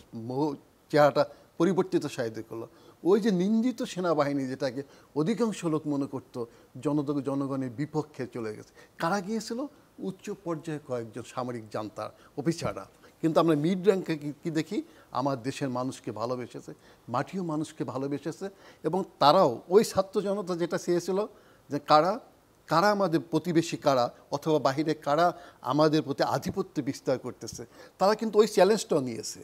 চেহারাটা পরিবর্তিত সাহিত্য করলো ওই যে নিন্দিত সেনাবাহিনী যেটাকে অধিকাংশ লোক মনে করত জনত জনগণের বিপক্ষে চলে গেছে কারা গিয়েছিল উচ্চ পর্যায়ে কয়েকজন সামরিক জানতার অফিসাররা কিন্তু আমরা মিড র্যাঙ্কে কী দেখি আমার দেশের মানুষকে ভালোবেসেছে মাটিও মানুষকে ভালোবেসেছে এবং তারাও ওই ছাত্র জনতা যেটা চেয়েছিল যে কারা কারা আমাদের প্রতিবেশী কারা অথবা বাহিরে কারা আমাদের প্রতি আধিপত্য বিস্তার করতেছে তারা কিন্তু ওই চ্যালেঞ্জটাও নিয়েছে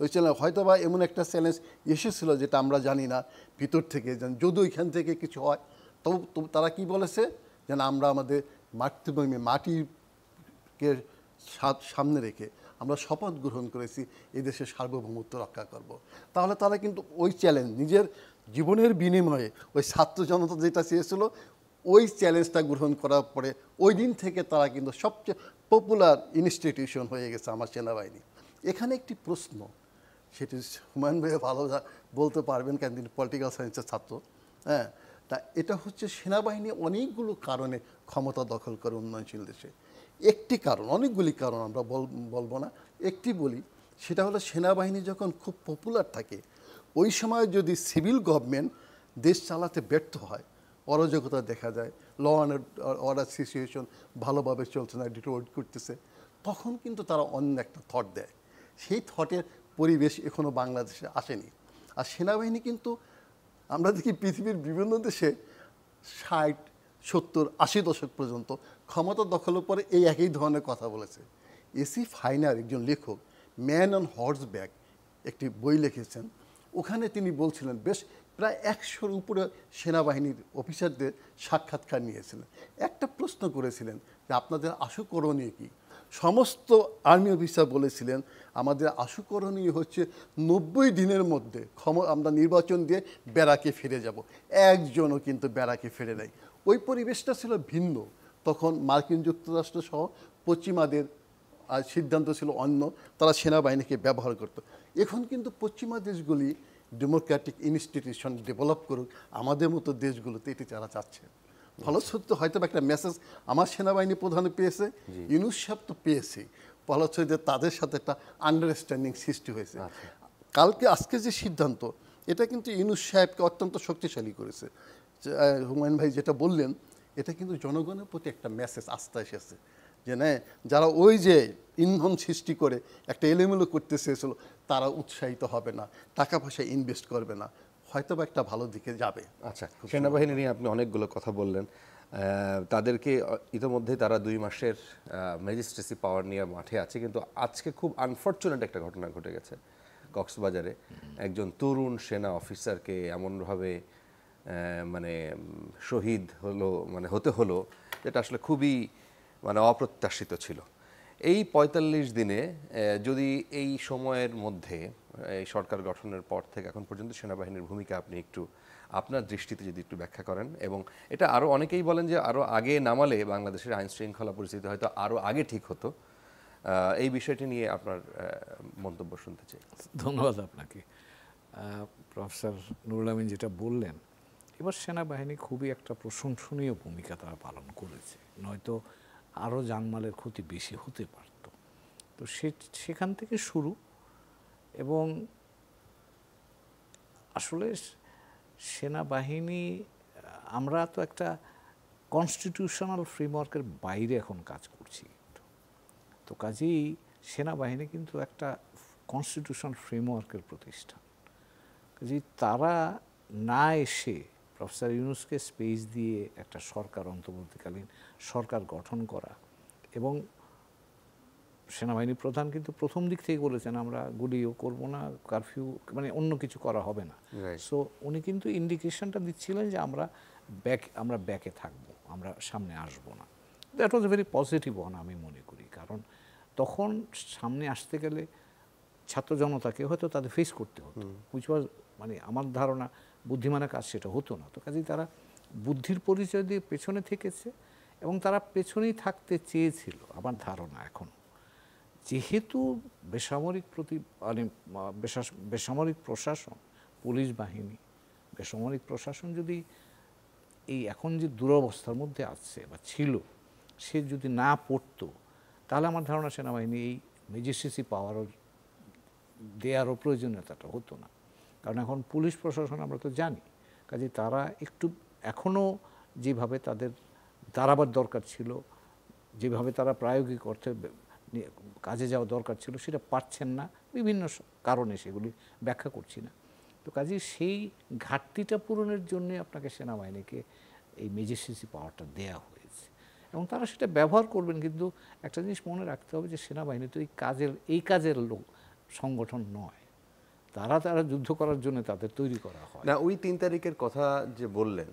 ওই চ্যালেঞ্জ হয়তো বা এমন একটা চ্যালেঞ্জ এসেছিল যেটা আমরা জানি না ভিতর থেকে যেন যদি ওইখান থেকে কিছু হয় তবু তারা কি বলেছে যেন আমরা আমাদের মাতৃভূমি মাটিকে সামনে রেখে আমরা শপথ গ্রহণ করেছি এই দেশের সার্বভৌমত্ব রক্ষা করব। তাহলে তারা কিন্তু ওই চ্যালেঞ্জ নিজের জীবনের বিনিময়ে ওই ছাত্র জনতা যেটা চেয়েছিল ওই চ্যালেঞ্জটা গ্রহণ করার পরে ওই দিন থেকে তারা কিন্তু সবচেয়ে পপুলার ইনস্টিটিউশন হয়ে গেছে আমার সেনাবাহিনী এখানে একটি প্রশ্ন সেটি হুমায়ুন ভাই ভালো বলতে পারবেন কেন তিনি পলিটিক্যাল সায়েন্সের ছাত্র হ্যাঁ তা এটা হচ্ছে সেনাবাহিনী অনেকগুলো কারণে ক্ষমতা দখল করে উন্নয়নশীল দেশে একটি কারণ অনেকগুলি কারণ আমরা বলবো না একটি বলি সেটা হলো সেনাবাহিনী যখন খুব পপুলার থাকে ওই সময় যদি সিভিল গভর্নমেন্ট দেশ চালাতে ব্যর্থ হয় অরাজকতা দেখা যায় ল অ্যান্ড অর্ডার সিচুয়েশন ভালোভাবে চলছে না ডিটোর করতেছে তখন কিন্তু তারা অন্য একটা থট দেয় সেই থটের পরিবেশ এখনও বাংলাদেশে আসেনি আর সেনাবাহিনী কিন্তু আমরা দেখি পৃথিবীর বিভিন্ন দেশে ষাট সত্তর আশি দশক পর্যন্ত ক্ষমতা দখলের পরে এই একই ধরনের কথা বলেছে এসি ফাইনার একজন লেখক ম্যান অন হর্স ব্যাগ একটি বই লিখেছেন ওখানে তিনি বলছিলেন বেশ প্রায় একশোর উপরে সেনাবাহিনীর অফিসারদের সাক্ষাৎকার নিয়েছিলেন একটা প্রশ্ন করেছিলেন যে আপনাদের আশু করণীয় কী সমস্ত আর্মি অফিসার বলেছিলেন আমাদের আশু করণীয় হচ্ছে নব্বই দিনের মধ্যে ক্ষম আমরা নির্বাচন দিয়ে বেড়াকে ফিরে যাব একজনও কিন্তু বেড়াকে ফিরে নেয় ওই পরিবেশটা ছিল ভিন্ন তখন মার্কিন যুক্তরাষ্ট্র সহ পশ্চিমাদের সিদ্ধান্ত ছিল অন্য তারা সেনাবাহিনীকে ব্যবহার করত এখন কিন্তু পশ্চিমা দেশগুলি ডেমোক্র্যাটিক ইনস্টিটিউশন ডেভেলপ করুক আমাদের মতো দেশগুলোতে এটি তারা চাচ্ছে ফলশ্রুত হয়তো একটা মেসেজ আমার সেনাবাহিনী প্রধান পেয়েছে ইউনুসাব তো পেয়েছে ফলশ্রুত যে তাদের সাথে একটা আন্ডারস্ট্যান্ডিং সৃষ্টি হয়েছে আচ্ছা। কালকে আজকে যে সিদ্ধান্ত এটা কিন্তু ইনুস সাহেবকে অত্যন্ত শক্তিশালী করেছে হুমায়ুন ভাই যেটা বললেন এটা কিন্তু জনগণের প্রতি একটা মেসেজ আস্থা এসেছে যে না যারা ওই যে ইন্ধন সৃষ্টি করে একটা এলোমেলো করতে চেয়েছিল তারা উৎসাহিত হবে না টাকা পয়সা ইনভেস্ট করবে না হয়তো বা একটা ভালো দিকে যাবে আচ্ছা সেনাবাহিনী নিয়ে আপনি অনেকগুলো কথা বললেন তাদেরকে ইতোমধ্যে তারা দুই মাসের ম্যাজিস্ট্রেসি পাওয়ার নিয়ে মাঠে আছে কিন্তু আজকে খুব আনফর্চুনেট একটা ঘটনা ঘটে গেছে কক্সবাজারে একজন তরুণ সেনা অফিসারকে এমনভাবে মানে শহীদ হলো মানে হতে হলো যেটা আসলে খুবই মানে অপ্রত্যাশিত ছিল এই ৪৫ দিনে যদি এই সময়ের মধ্যে এই সরকার গঠনের পর থেকে এখন পর্যন্ত সেনাবাহিনীর ভূমিকা আপনি একটু আপনার দৃষ্টিতে যদি একটু ব্যাখ্যা করেন এবং এটা আরও অনেকেই বলেন যে আরও আগে নামালে বাংলাদেশের আইন শৃঙ্খলা পরিস্থিতি হয়তো আরও আগে ঠিক হতো এই বিষয়টি নিয়ে আপনার মন্তব্য শুনতে চাই ধন্যবাদ আপনাকে প্রফেসর নুরুল আমিন যেটা বললেন এবার সেনাবাহিনী খুবই একটা প্রশংসনীয় ভূমিকা তারা পালন করেছে নয়তো আরও জানমালের ক্ষতি বেশি হতে পারত তো সে সেখান থেকে শুরু এবং আসলে সেনাবাহিনী আমরা তো একটা কনস্টিটিউশনাল ফ্রেমওয়ার্কের বাইরে এখন কাজ করছি কিন্তু তো কাজেই সেনাবাহিনী কিন্তু একটা কনস্টিটিউশনাল ফ্রেমওয়ার্কের প্রতিষ্ঠান কাজেই তারা না এসে প্রফেসর ইউনুসকে স্পেস দিয়ে একটা সরকার অন্তর্বর্তীকালীন সরকার গঠন করা এবং সেনাবাহিনী প্রধান কিন্তু প্রথম দিক থেকে বলেছেন আমরা গুলিও করব না কারফিউ মানে অন্য কিছু করা হবে না সো উনি কিন্তু ইন্ডিকেশনটা দিচ্ছিলেন যে আমরা ব্যাক আমরা ব্যাকে থাকব আমরা সামনে আসব না that was very positive on আমি মনে করি কারণ তখন সামনে আসতে গেলে ছাত্র জনতাকে হয়তো তাদের ফেস করতে হতো উইচ ওয়াজ মানে আমার ধারণা বুদ্ধিমানের কাজ সেটা হতো না তো কাজেই তারা বুদ্ধির পরিচয় দিয়ে পেছনে থেকেছে এবং তারা পেছনেই থাকতে চেয়েছিল আমার ধারণা এখন যেহেতু বেসামরিক প্রতি মানে বেসামরিক প্রশাসন পুলিশ বাহিনী বেসামরিক প্রশাসন যদি এই এখন যে দুরবস্থার মধ্যে আছে বা ছিল সে যদি না পড়তো তাহলে আমার ধারণা সেনাবাহিনী এই মেজিস্ট্রেসি পাওয়ারও দেওয়ারও প্রয়োজনীয়তাটা হতো না কারণ এখন পুলিশ প্রশাসন আমরা তো জানি কাজে তারা একটু এখনও যেভাবে তাদের দাঁড়াবার দরকার ছিল যেভাবে তারা প্রায়োগিক অর্থে কাজে যাওয়া দরকার ছিল সেটা পারছেন না বিভিন্ন কারণে সেগুলি ব্যাখ্যা করছি না তো কাজে সেই ঘাটতিটা পূরণের জন্য আপনাকে সেনাবাহিনীকে এই মেজিস্ট্রেসি পাওয়ারটা দেয়া হয়েছে এবং তারা সেটা ব্যবহার করবেন কিন্তু একটা জিনিস মনে রাখতে হবে যে সেনাবাহিনী তো এই কাজের এই কাজের লোক সংগঠন নয় তারা তারা যুদ্ধ করার জন্য তাদের তৈরি করা হয় না ওই তিন তারিখের কথা যে বললেন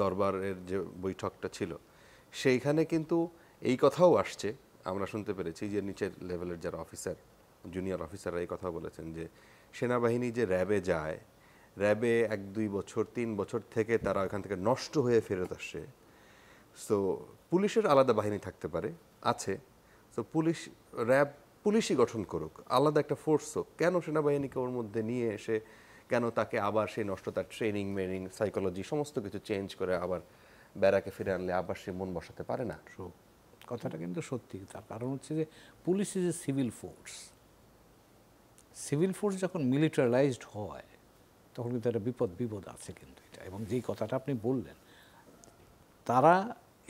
দরবারের যে বৈঠকটা ছিল সেইখানে কিন্তু এই কথাও আসছে আমরা শুনতে পেরেছি যে নিচের লেভেলের যারা অফিসার জুনিয়র অফিসাররা এই কথা বলেছেন যে সেনাবাহিনী যে র্যাবে যায় র্যাবে এক দুই বছর তিন বছর থেকে তারা ওখান থেকে নষ্ট হয়ে ফেরত আসে সো পুলিশের আলাদা বাহিনী থাকতে পারে আছে তো পুলিশ র্যাব পুলিশই গঠন করুক আলাদা একটা ফোর্স হোক কেন সেনাবাহিনীকে ওর মধ্যে নিয়ে এসে কেন তাকে আবার সেই নষ্টতার ট্রেনিং মেনিং সাইকোলজি সমস্ত কিছু চেঞ্জ করে আবার ব্যারাকে ফিরে আনলে আবার সে মন বসাতে পারে না কথাটা কিন্তু সত্যি তার কারণ হচ্ছে যে police is a civil force civil force যখন মিলিটারাইজড হয় তখন কিন্তু একটা বিপদ বিপদ আছে কিন্তু এটা এবং যেই কথাটা আপনি বললেন তারা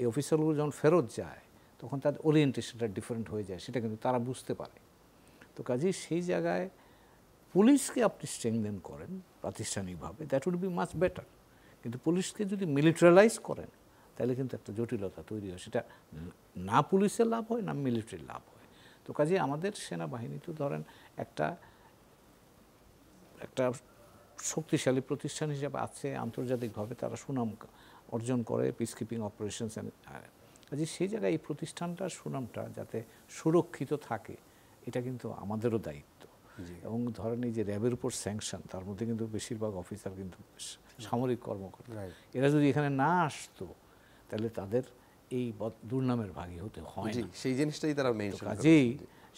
এই অফিসারগুলো যখন ফেরত যায় তখন তার ওরিয়েন্টেশনটা ডিফারেন্ট হয়ে যায় সেটা কিন্তু তারা বুঝতে পারে তো কাজেই সেই জায়গায় পুলিশকে আপনি স্ট্রেংদেন করেন প্রাতিষ্ঠানিকভাবে that would be much better কিন্তু পুলিশকে যদি মিলিটারিলাইজ করেন তাহলে কিন্তু একটা জটিলতা তৈরি হয় সেটা না পুলিশের লাভ হয় না মিলিটারির লাভ হয় তো কাজে আমাদের সেনাবাহিনী তো ধরেন একটা একটা শক্তিশালী প্রতিষ্ঠান হিসাবে আছে আন্তর্জাতিকভাবে তারা সুনাম অর্জন করে পিস কিপিং অপারেশনস কাজে সেই জায়গায় এই প্রতিষ্ঠানটার সুনামটা যাতে সুরক্ষিত থাকে এটা কিন্তু আমাদেরও দায়িত্ব এবং ধরেন এই যে র্যাবের উপর স্যাংশন তার মধ্যে কিন্তু বেশিরভাগ অফিসার কিন্তু সামরিক কর্মকর্তা এরা যদি এখানে না আসতো তাহলে তাদের এই দুর্নামের ভাগি হতে হয় সেই জিনিসটাই তারা কাজেই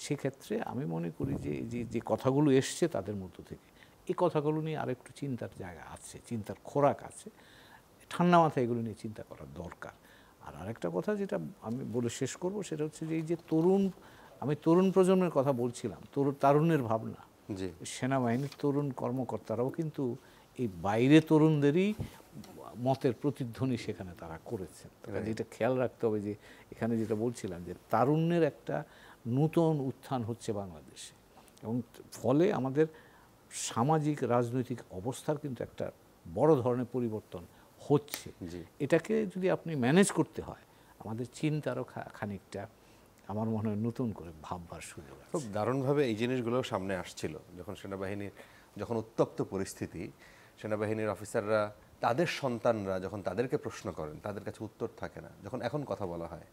সেক্ষেত্রে আমি মনে করি যে যে যে কথাগুলো এসছে তাদের মধ্য থেকে এই কথাগুলো নিয়ে আরেকটু চিন্তার জায়গা আছে চিন্তার খোরাক আছে ঠান্ডা মাথায় এগুলো নিয়ে চিন্তা করা দরকার আর আরেকটা কথা যেটা আমি বলে শেষ করব সেটা হচ্ছে যে এই যে তরুণ আমি তরুণ প্রজন্মের কথা বলছিলাম তরুণ তারুণের ভাবনা যে সেনাবাহিনীর তরুণ কর্মকর্তারাও কিন্তু এই বাইরে তরুণদেরই মতের প্রতিধ্বনি সেখানে তারা করেছেন তারা এটা খেয়াল রাখতে হবে যে এখানে যেটা বলছিলাম যে তারুণ্যের একটা নূতন উত্থান হচ্ছে বাংলাদেশে এবং ফলে আমাদের সামাজিক রাজনৈতিক অবস্থার কিন্তু একটা বড় ধরনের পরিবর্তন হচ্ছে এটাকে যদি আপনি ম্যানেজ করতে হয় আমাদের চিন্তারও খানিকটা আমার মনে হয় নতুন করে ভাববার সুযোগ খুব দারুণভাবে এই জিনিসগুলো সামনে আসছিল যখন সেনাবাহিনীর যখন উত্তপ্ত পরিস্থিতি সেনাবাহিনীর অফিসাররা তাদের সন্তানরা যখন তাদেরকে প্রশ্ন করেন তাদের কাছে উত্তর থাকে না যখন এখন কথা বলা হয়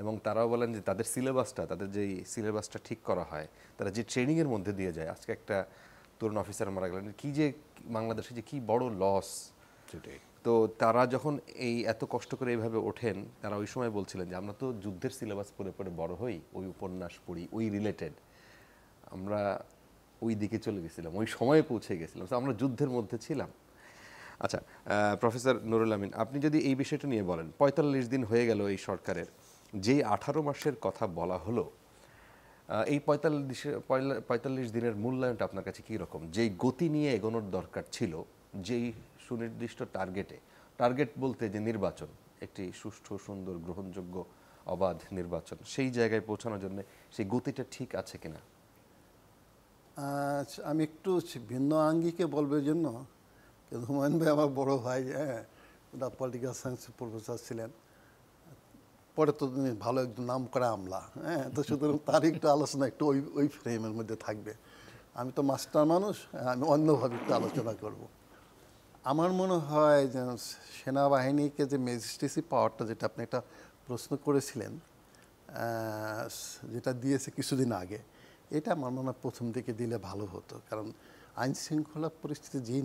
এবং তারাও বলেন যে তাদের সিলেবাসটা তাদের যেই সিলেবাসটা ঠিক করা হয় তারা যে ট্রেনিংয়ের মধ্যে দিয়ে যায় আজকে একটা তরুণ অফিসার মারা গেলেন কী যে বাংলাদেশে যে কী বড় লস সেটাই তো তারা যখন এই এত কষ্ট করে এইভাবে ওঠেন তারা ওই সময় বলছিলেন যে আমরা তো যুদ্ধের সিলেবাস পড়ে পড়ে বড় হই ওই উপন্যাস পড়ি ওই রিলেটেড আমরা ওই দিকে চলে গেছিলাম ওই সময়ে পৌঁছে গেছিলাম তো আমরা যুদ্ধের মধ্যে ছিলাম আচ্ছা প্রফেসর নুরুল আমিন আপনি যদি এই বিষয়টা নিয়ে বলেন পঁয়তাল্লিশ দিন হয়ে গেল এই সরকারের যেই আঠারো মাসের কথা বলা হলো এই পঁয়তাল্লিশ পঁয়তাল্লিশ দিনের মূল্যায়নটা আপনার কাছে কী রকম যেই গতি নিয়ে এগোনোর দরকার ছিল যেই সুনির্দিষ্ট টার্গেটে টার্গেট বলতে যে নির্বাচন একটি সুষ্ঠু সুন্দর গ্রহণযোগ্য অবাধ নির্বাচন সেই জায়গায় পৌঁছানোর জন্য সেই গতিটা ঠিক আছে কিনা আচ্ছা, আমি একটু ভিন্ন আঙ্গিকে বলবার জন্য হুমায়ুন ভাই আমার বড় ভাই হ্যাঁ পলিটিক্যাল সায়েন্স প্রফেসর ছিলেন পরে তো তিনি ভালো একজন নাম করা আমলা হ্যাঁ তো সুতরাং তার একটু আলোচনা একটু ওই ওই ফ্রেমের মধ্যে থাকবে আমি তো মাস্টার মানুষ হ্যাঁ, আমি অন্যভাবে একটু আলোচনা করবো আমার মনে হয় যে সেনাবাহিনীকে যে ম্যাজিস্ট্রেসি পাওয়ারটা যেটা আপনি একটা প্রশ্ন করেছিলেন যেটা দিয়েছে কিছুদিন আগে এটা আমার মনে হয় প্রথম দিকে দিলে ভালো হতো কারণ আইন শৃঙ্খলা পরিস্থিতি যে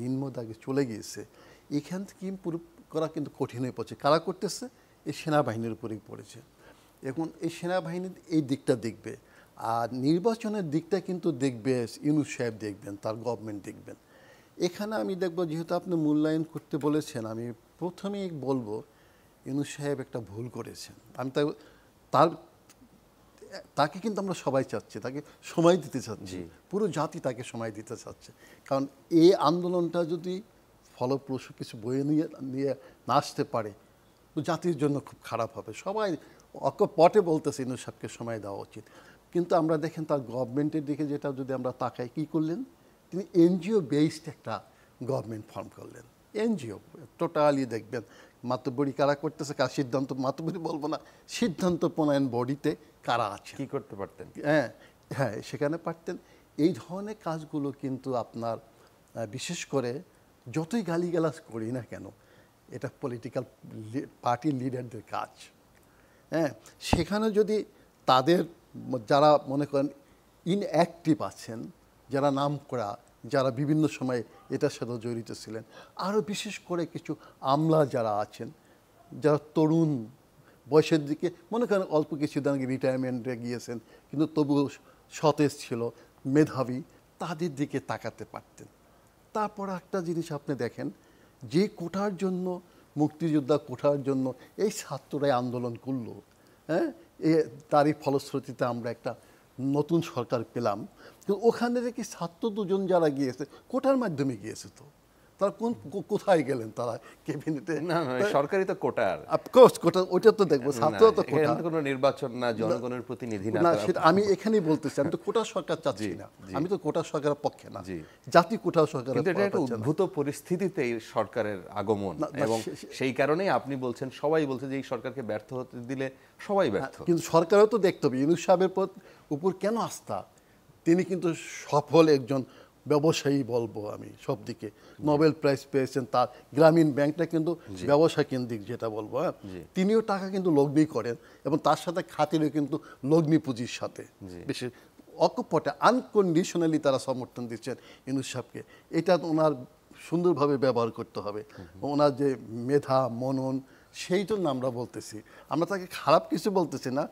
নিম্ন দাগে চলে গিয়েছে এখান থেকে ইম্প্রুভ করা কিন্তু কঠিন হয়ে পড়ছে কারা করতেছে এই সেনাবাহিনীর উপরেই পড়েছে এখন এই সেনাবাহিনীর এই দিকটা দেখবে আর নির্বাচনের দিকটা কিন্তু দেখবে ইউনুস সাহেব দেখবেন তার গভর্নমেন্ট দেখবেন এখানে আমি দেখব যেহেতু আপনি মূল্যায়ন করতে বলেছেন আমি প্রথমেই বলবো ইনু সাহেব একটা ভুল করেছেন আমি তার তাকে কিন্তু আমরা সবাই চাচ্ছি তাকে সময় দিতে চাচ্ছি পুরো জাতি তাকে সময় দিতে চাচ্ছে কারণ এই আন্দোলনটা যদি ফলপ্রসূ কিছু বয়ে নিয়ে নিয়ে না আসতে পারে তো জাতির জন্য খুব খারাপ হবে সবাই অকপটে বলতেছে ইনু সাহেবকে সময় দেওয়া উচিত কিন্তু আমরা দেখেন তার গভর্নমেন্টের দিকে যেটা যদি আমরা তাকাই কী করলেন তিনি এনজিও বেসড একটা গভর্নমেন্ট ফর্ম করলেন এনজিও টোটালি দেখবেন মাতব্বরি কারা করতেছে কার সিদ্ধান্ত মাতব্বরি বলবো না সিদ্ধান্ত প্রণয়ন বডিতে কারা আছে কি করতে পারতেন হ্যাঁ হ্যাঁ সেখানে পারতেন এই ধরনের কাজগুলো কিন্তু আপনার বিশেষ করে যতই গালিগালাজ করি না কেন এটা পলিটিক্যাল পার্টি লিডারদের কাজ হ্যাঁ সেখানে যদি তাদের যারা মনে করেন ইনঅ্যাক্টিভ আছেন যারা নাম করা যারা বিভিন্ন সময়ে এটার সাথে জড়িত ছিলেন আরও বিশেষ করে কিছু আমলা যারা আছেন যারা তরুণ বয়সের দিকে মনে করেন অল্প কিছুদিন আগে রিটায়ারমেন্টে গিয়েছেন কিন্তু তবু সতেজ ছিল মেধাবী তাদের দিকে তাকাতে পারতেন তারপর একটা জিনিস আপনি দেখেন যে কোঠার জন্য মুক্তিযোদ্ধা কোঠার জন্য এই ছাত্ররাই আন্দোলন করলো হ্যাঁ এ তারই ফলশ্রুতিতে আমরা একটা নতুন সরকার পেলাম কিন্তু ওখানে দেখি ছাত্র দুজন যারা গিয়েছে কোটার মাধ্যমে গিয়েছে তো তারা কোন কোথায় গেলেন তারা ক্যাবিনেটে না সরকারি তো কোটার অফকোর্স কোটা তো দেখবো ছাত্র তো কোটা কোনো নির্বাচন না জনগণের প্রতিনিধি না আমি এখানেই বলতেছি আমি তো কোটা সরকার চাচ্ছি না আমি তো কোটা সরকারের পক্ষে না জাতি কোটা সরকার এটা একটা উদ্ভূত পরিস্থিতিতে এই সরকারের আগমন এবং সেই কারণেই আপনি বলছেন সবাই বলছে যে এই সরকারকে ব্যর্থ হতে দিলে সবাই হ্যাঁ, ব্যর্থ কিন্তু সরকারও তো দেখতে হবে ইউনুস সাহেবের উপর কেন আস্থা তিনি কিন্তু সফল একজন ব্যবসায়ী বলবো আমি সব দিকে নোবেল প্রাইজ পেয়েছেন তার গ্রামীণ ব্যাংকটা কিন্তু ব্যবসা কেন্দ্রিক যেটা বলবো হ্যাঁ তিনিও টাকা কিন্তু লগ্নি করেন এবং তার সাথে খাতিরও কিন্তু লগ্নি পুঁজির সাথে বেশি অকপটে আনকন্ডিশনালি তারা সমর্থন দিচ্ছেন ইনুস সাহেবকে এটা ওনার সুন্দরভাবে ব্যবহার করতে হবে ওনার যে মেধা মনন সেই জন্য আমরা বলতেছি আমরা তাকে খারাপ কিছু বলতেছি না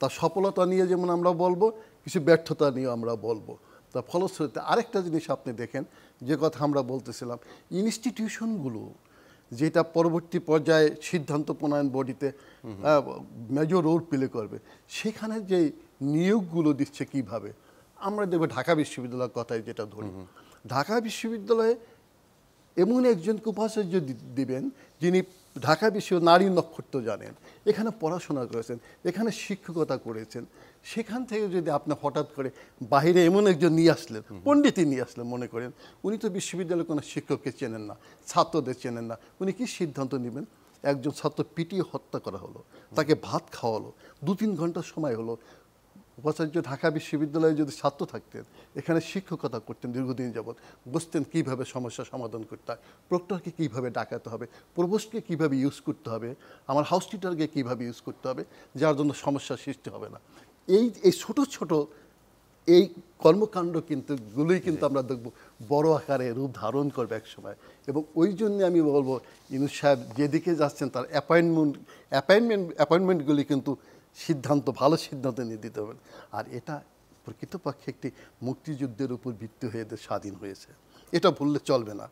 তার সফলতা নিয়ে যেমন আমরা বলবো কিছু ব্যর্থতা নিয়ে আমরা বলবো তা ফলশ্রুতিতে আরেকটা জিনিস আপনি দেখেন যে কথা আমরা বলতেছিলাম ইনস্টিটিউশনগুলো যেটা পরবর্তী পর্যায়ে সিদ্ধান্ত প্রণয়ন বডিতে মেজর রোল প্লে করবে সেখানে যে নিয়োগগুলো দিচ্ছে কিভাবে আমরা দেখব ঢাকা বিশ্ববিদ্যালয়ের কথায় যেটা ধরি ঢাকা বিশ্ববিদ্যালয়ে এমন একজন উপাচার্য দিবেন যিনি ঢাকা বিশ্ব নারী নক্ষত্র জানেন এখানে পড়াশোনা করেছেন এখানে শিক্ষকতা করেছেন সেখান থেকে যদি আপনি হঠাৎ করে বাহিরে এমন একজন নিয়ে আসলেন পণ্ডিতই নিয়ে আসলেন মনে করেন উনি তো বিশ্ববিদ্যালয়ের কোনো শিক্ষককে চেনেন না ছাত্রদের চেনেন না উনি কি সিদ্ধান্ত নেবেন একজন ছাত্র পিটিয়ে হত্যা করা হলো তাকে ভাত খাওয়ালো দু তিন ঘন্টা সময় হলো উপাচার্য ঢাকা বিশ্ববিদ্যালয়ে যদি ছাত্র থাকতেন এখানে শিক্ষকতা করতেন দীর্ঘদিন যাবৎ বুঝতেন কীভাবে সমস্যা সমাধান করতে হয় প্রক্টরকে কীভাবে ডাকাতে হবে প্রবোস্টকে কীভাবে ইউজ করতে হবে আমার হাউস টিটারকে কীভাবে ইউজ করতে হবে যার জন্য সমস্যা সৃষ্টি হবে না এই এই ছোট ছোট এই কর্মকাণ্ড কিন্তু গুলোই কিন্তু আমরা দেখব বড় আকারে রূপ ধারণ করবে এক সময় এবং ওই জন্য আমি বলবো ইনু সাহেব যেদিকে যাচ্ছেন তার অ্যাপয়েন্টমেন্ট অ্যাপয়েন্টমেন্ট অ্যাপয়েন্টমেন্টগুলি কিন্তু সিদ্ধান্ত ভালো সিদ্ধান্ত নিয়ে দিতে হবে আর এটা প্রকৃতপক্ষে একটি মুক্তিযুদ্ধের উপর ভিত্তি হয়ে স্বাধীন হয়েছে এটা ভুললে চলবে না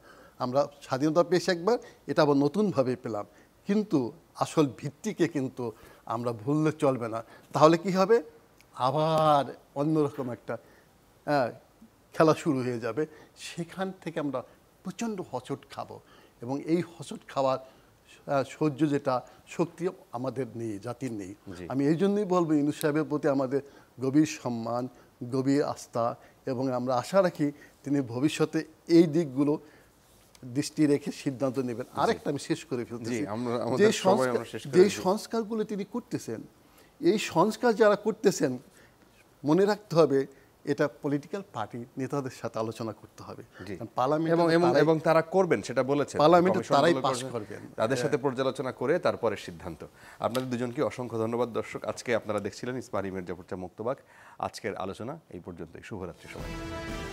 আমরা স্বাধীনতা পেয়েছি একবার এটা আবার নতুনভাবে পেলাম কিন্তু আসল ভিত্তিকে কিন্তু আমরা ভুললে চলবে না তাহলে কি হবে আবার অন্যরকম একটা খেলা শুরু হয়ে যাবে সেখান থেকে আমরা প্রচণ্ড হচট খাবো এবং এই হচট খাওয়ার সহ্য যেটা শক্তি আমাদের নেই জাতির নেই আমি এই জন্যই বলবো ইন্দু সাহেবের প্রতি আমাদের গভীর সম্মান গভীর আস্থা এবং আমরা আশা রাখি তিনি ভবিষ্যতে এই দিকগুলো দৃষ্টি রেখে সিদ্ধান্ত নেবেন আরেকটা আমি শেষ করে ফেলতেছি যে সংস্কারগুলো তিনি করতেছেন এই সংস্কার যারা করতেছেন মনে রাখতে হবে এটা পলিটিক্যাল পার্টি নেতাদের সাথে আলোচনা করতে হবে পার্লামেন্ট এবং তারা করবেন সেটা বলেছে পার্লামেন্ট তারাই পাস করবেন তাদের সাথে হ্যাঁ। পর্যালোচনা করে তারপরে সিদ্ধান্ত আপনাদের দুজনকে অসংখ্য ধন্যবাদ দর্শক আজকে আপনারা দেখছিলেন ইসমারি মির্জাপুরচা মুক্তবাক আজকের আলোচনা এই পর্যন্তই শুভরাত্রি সবাই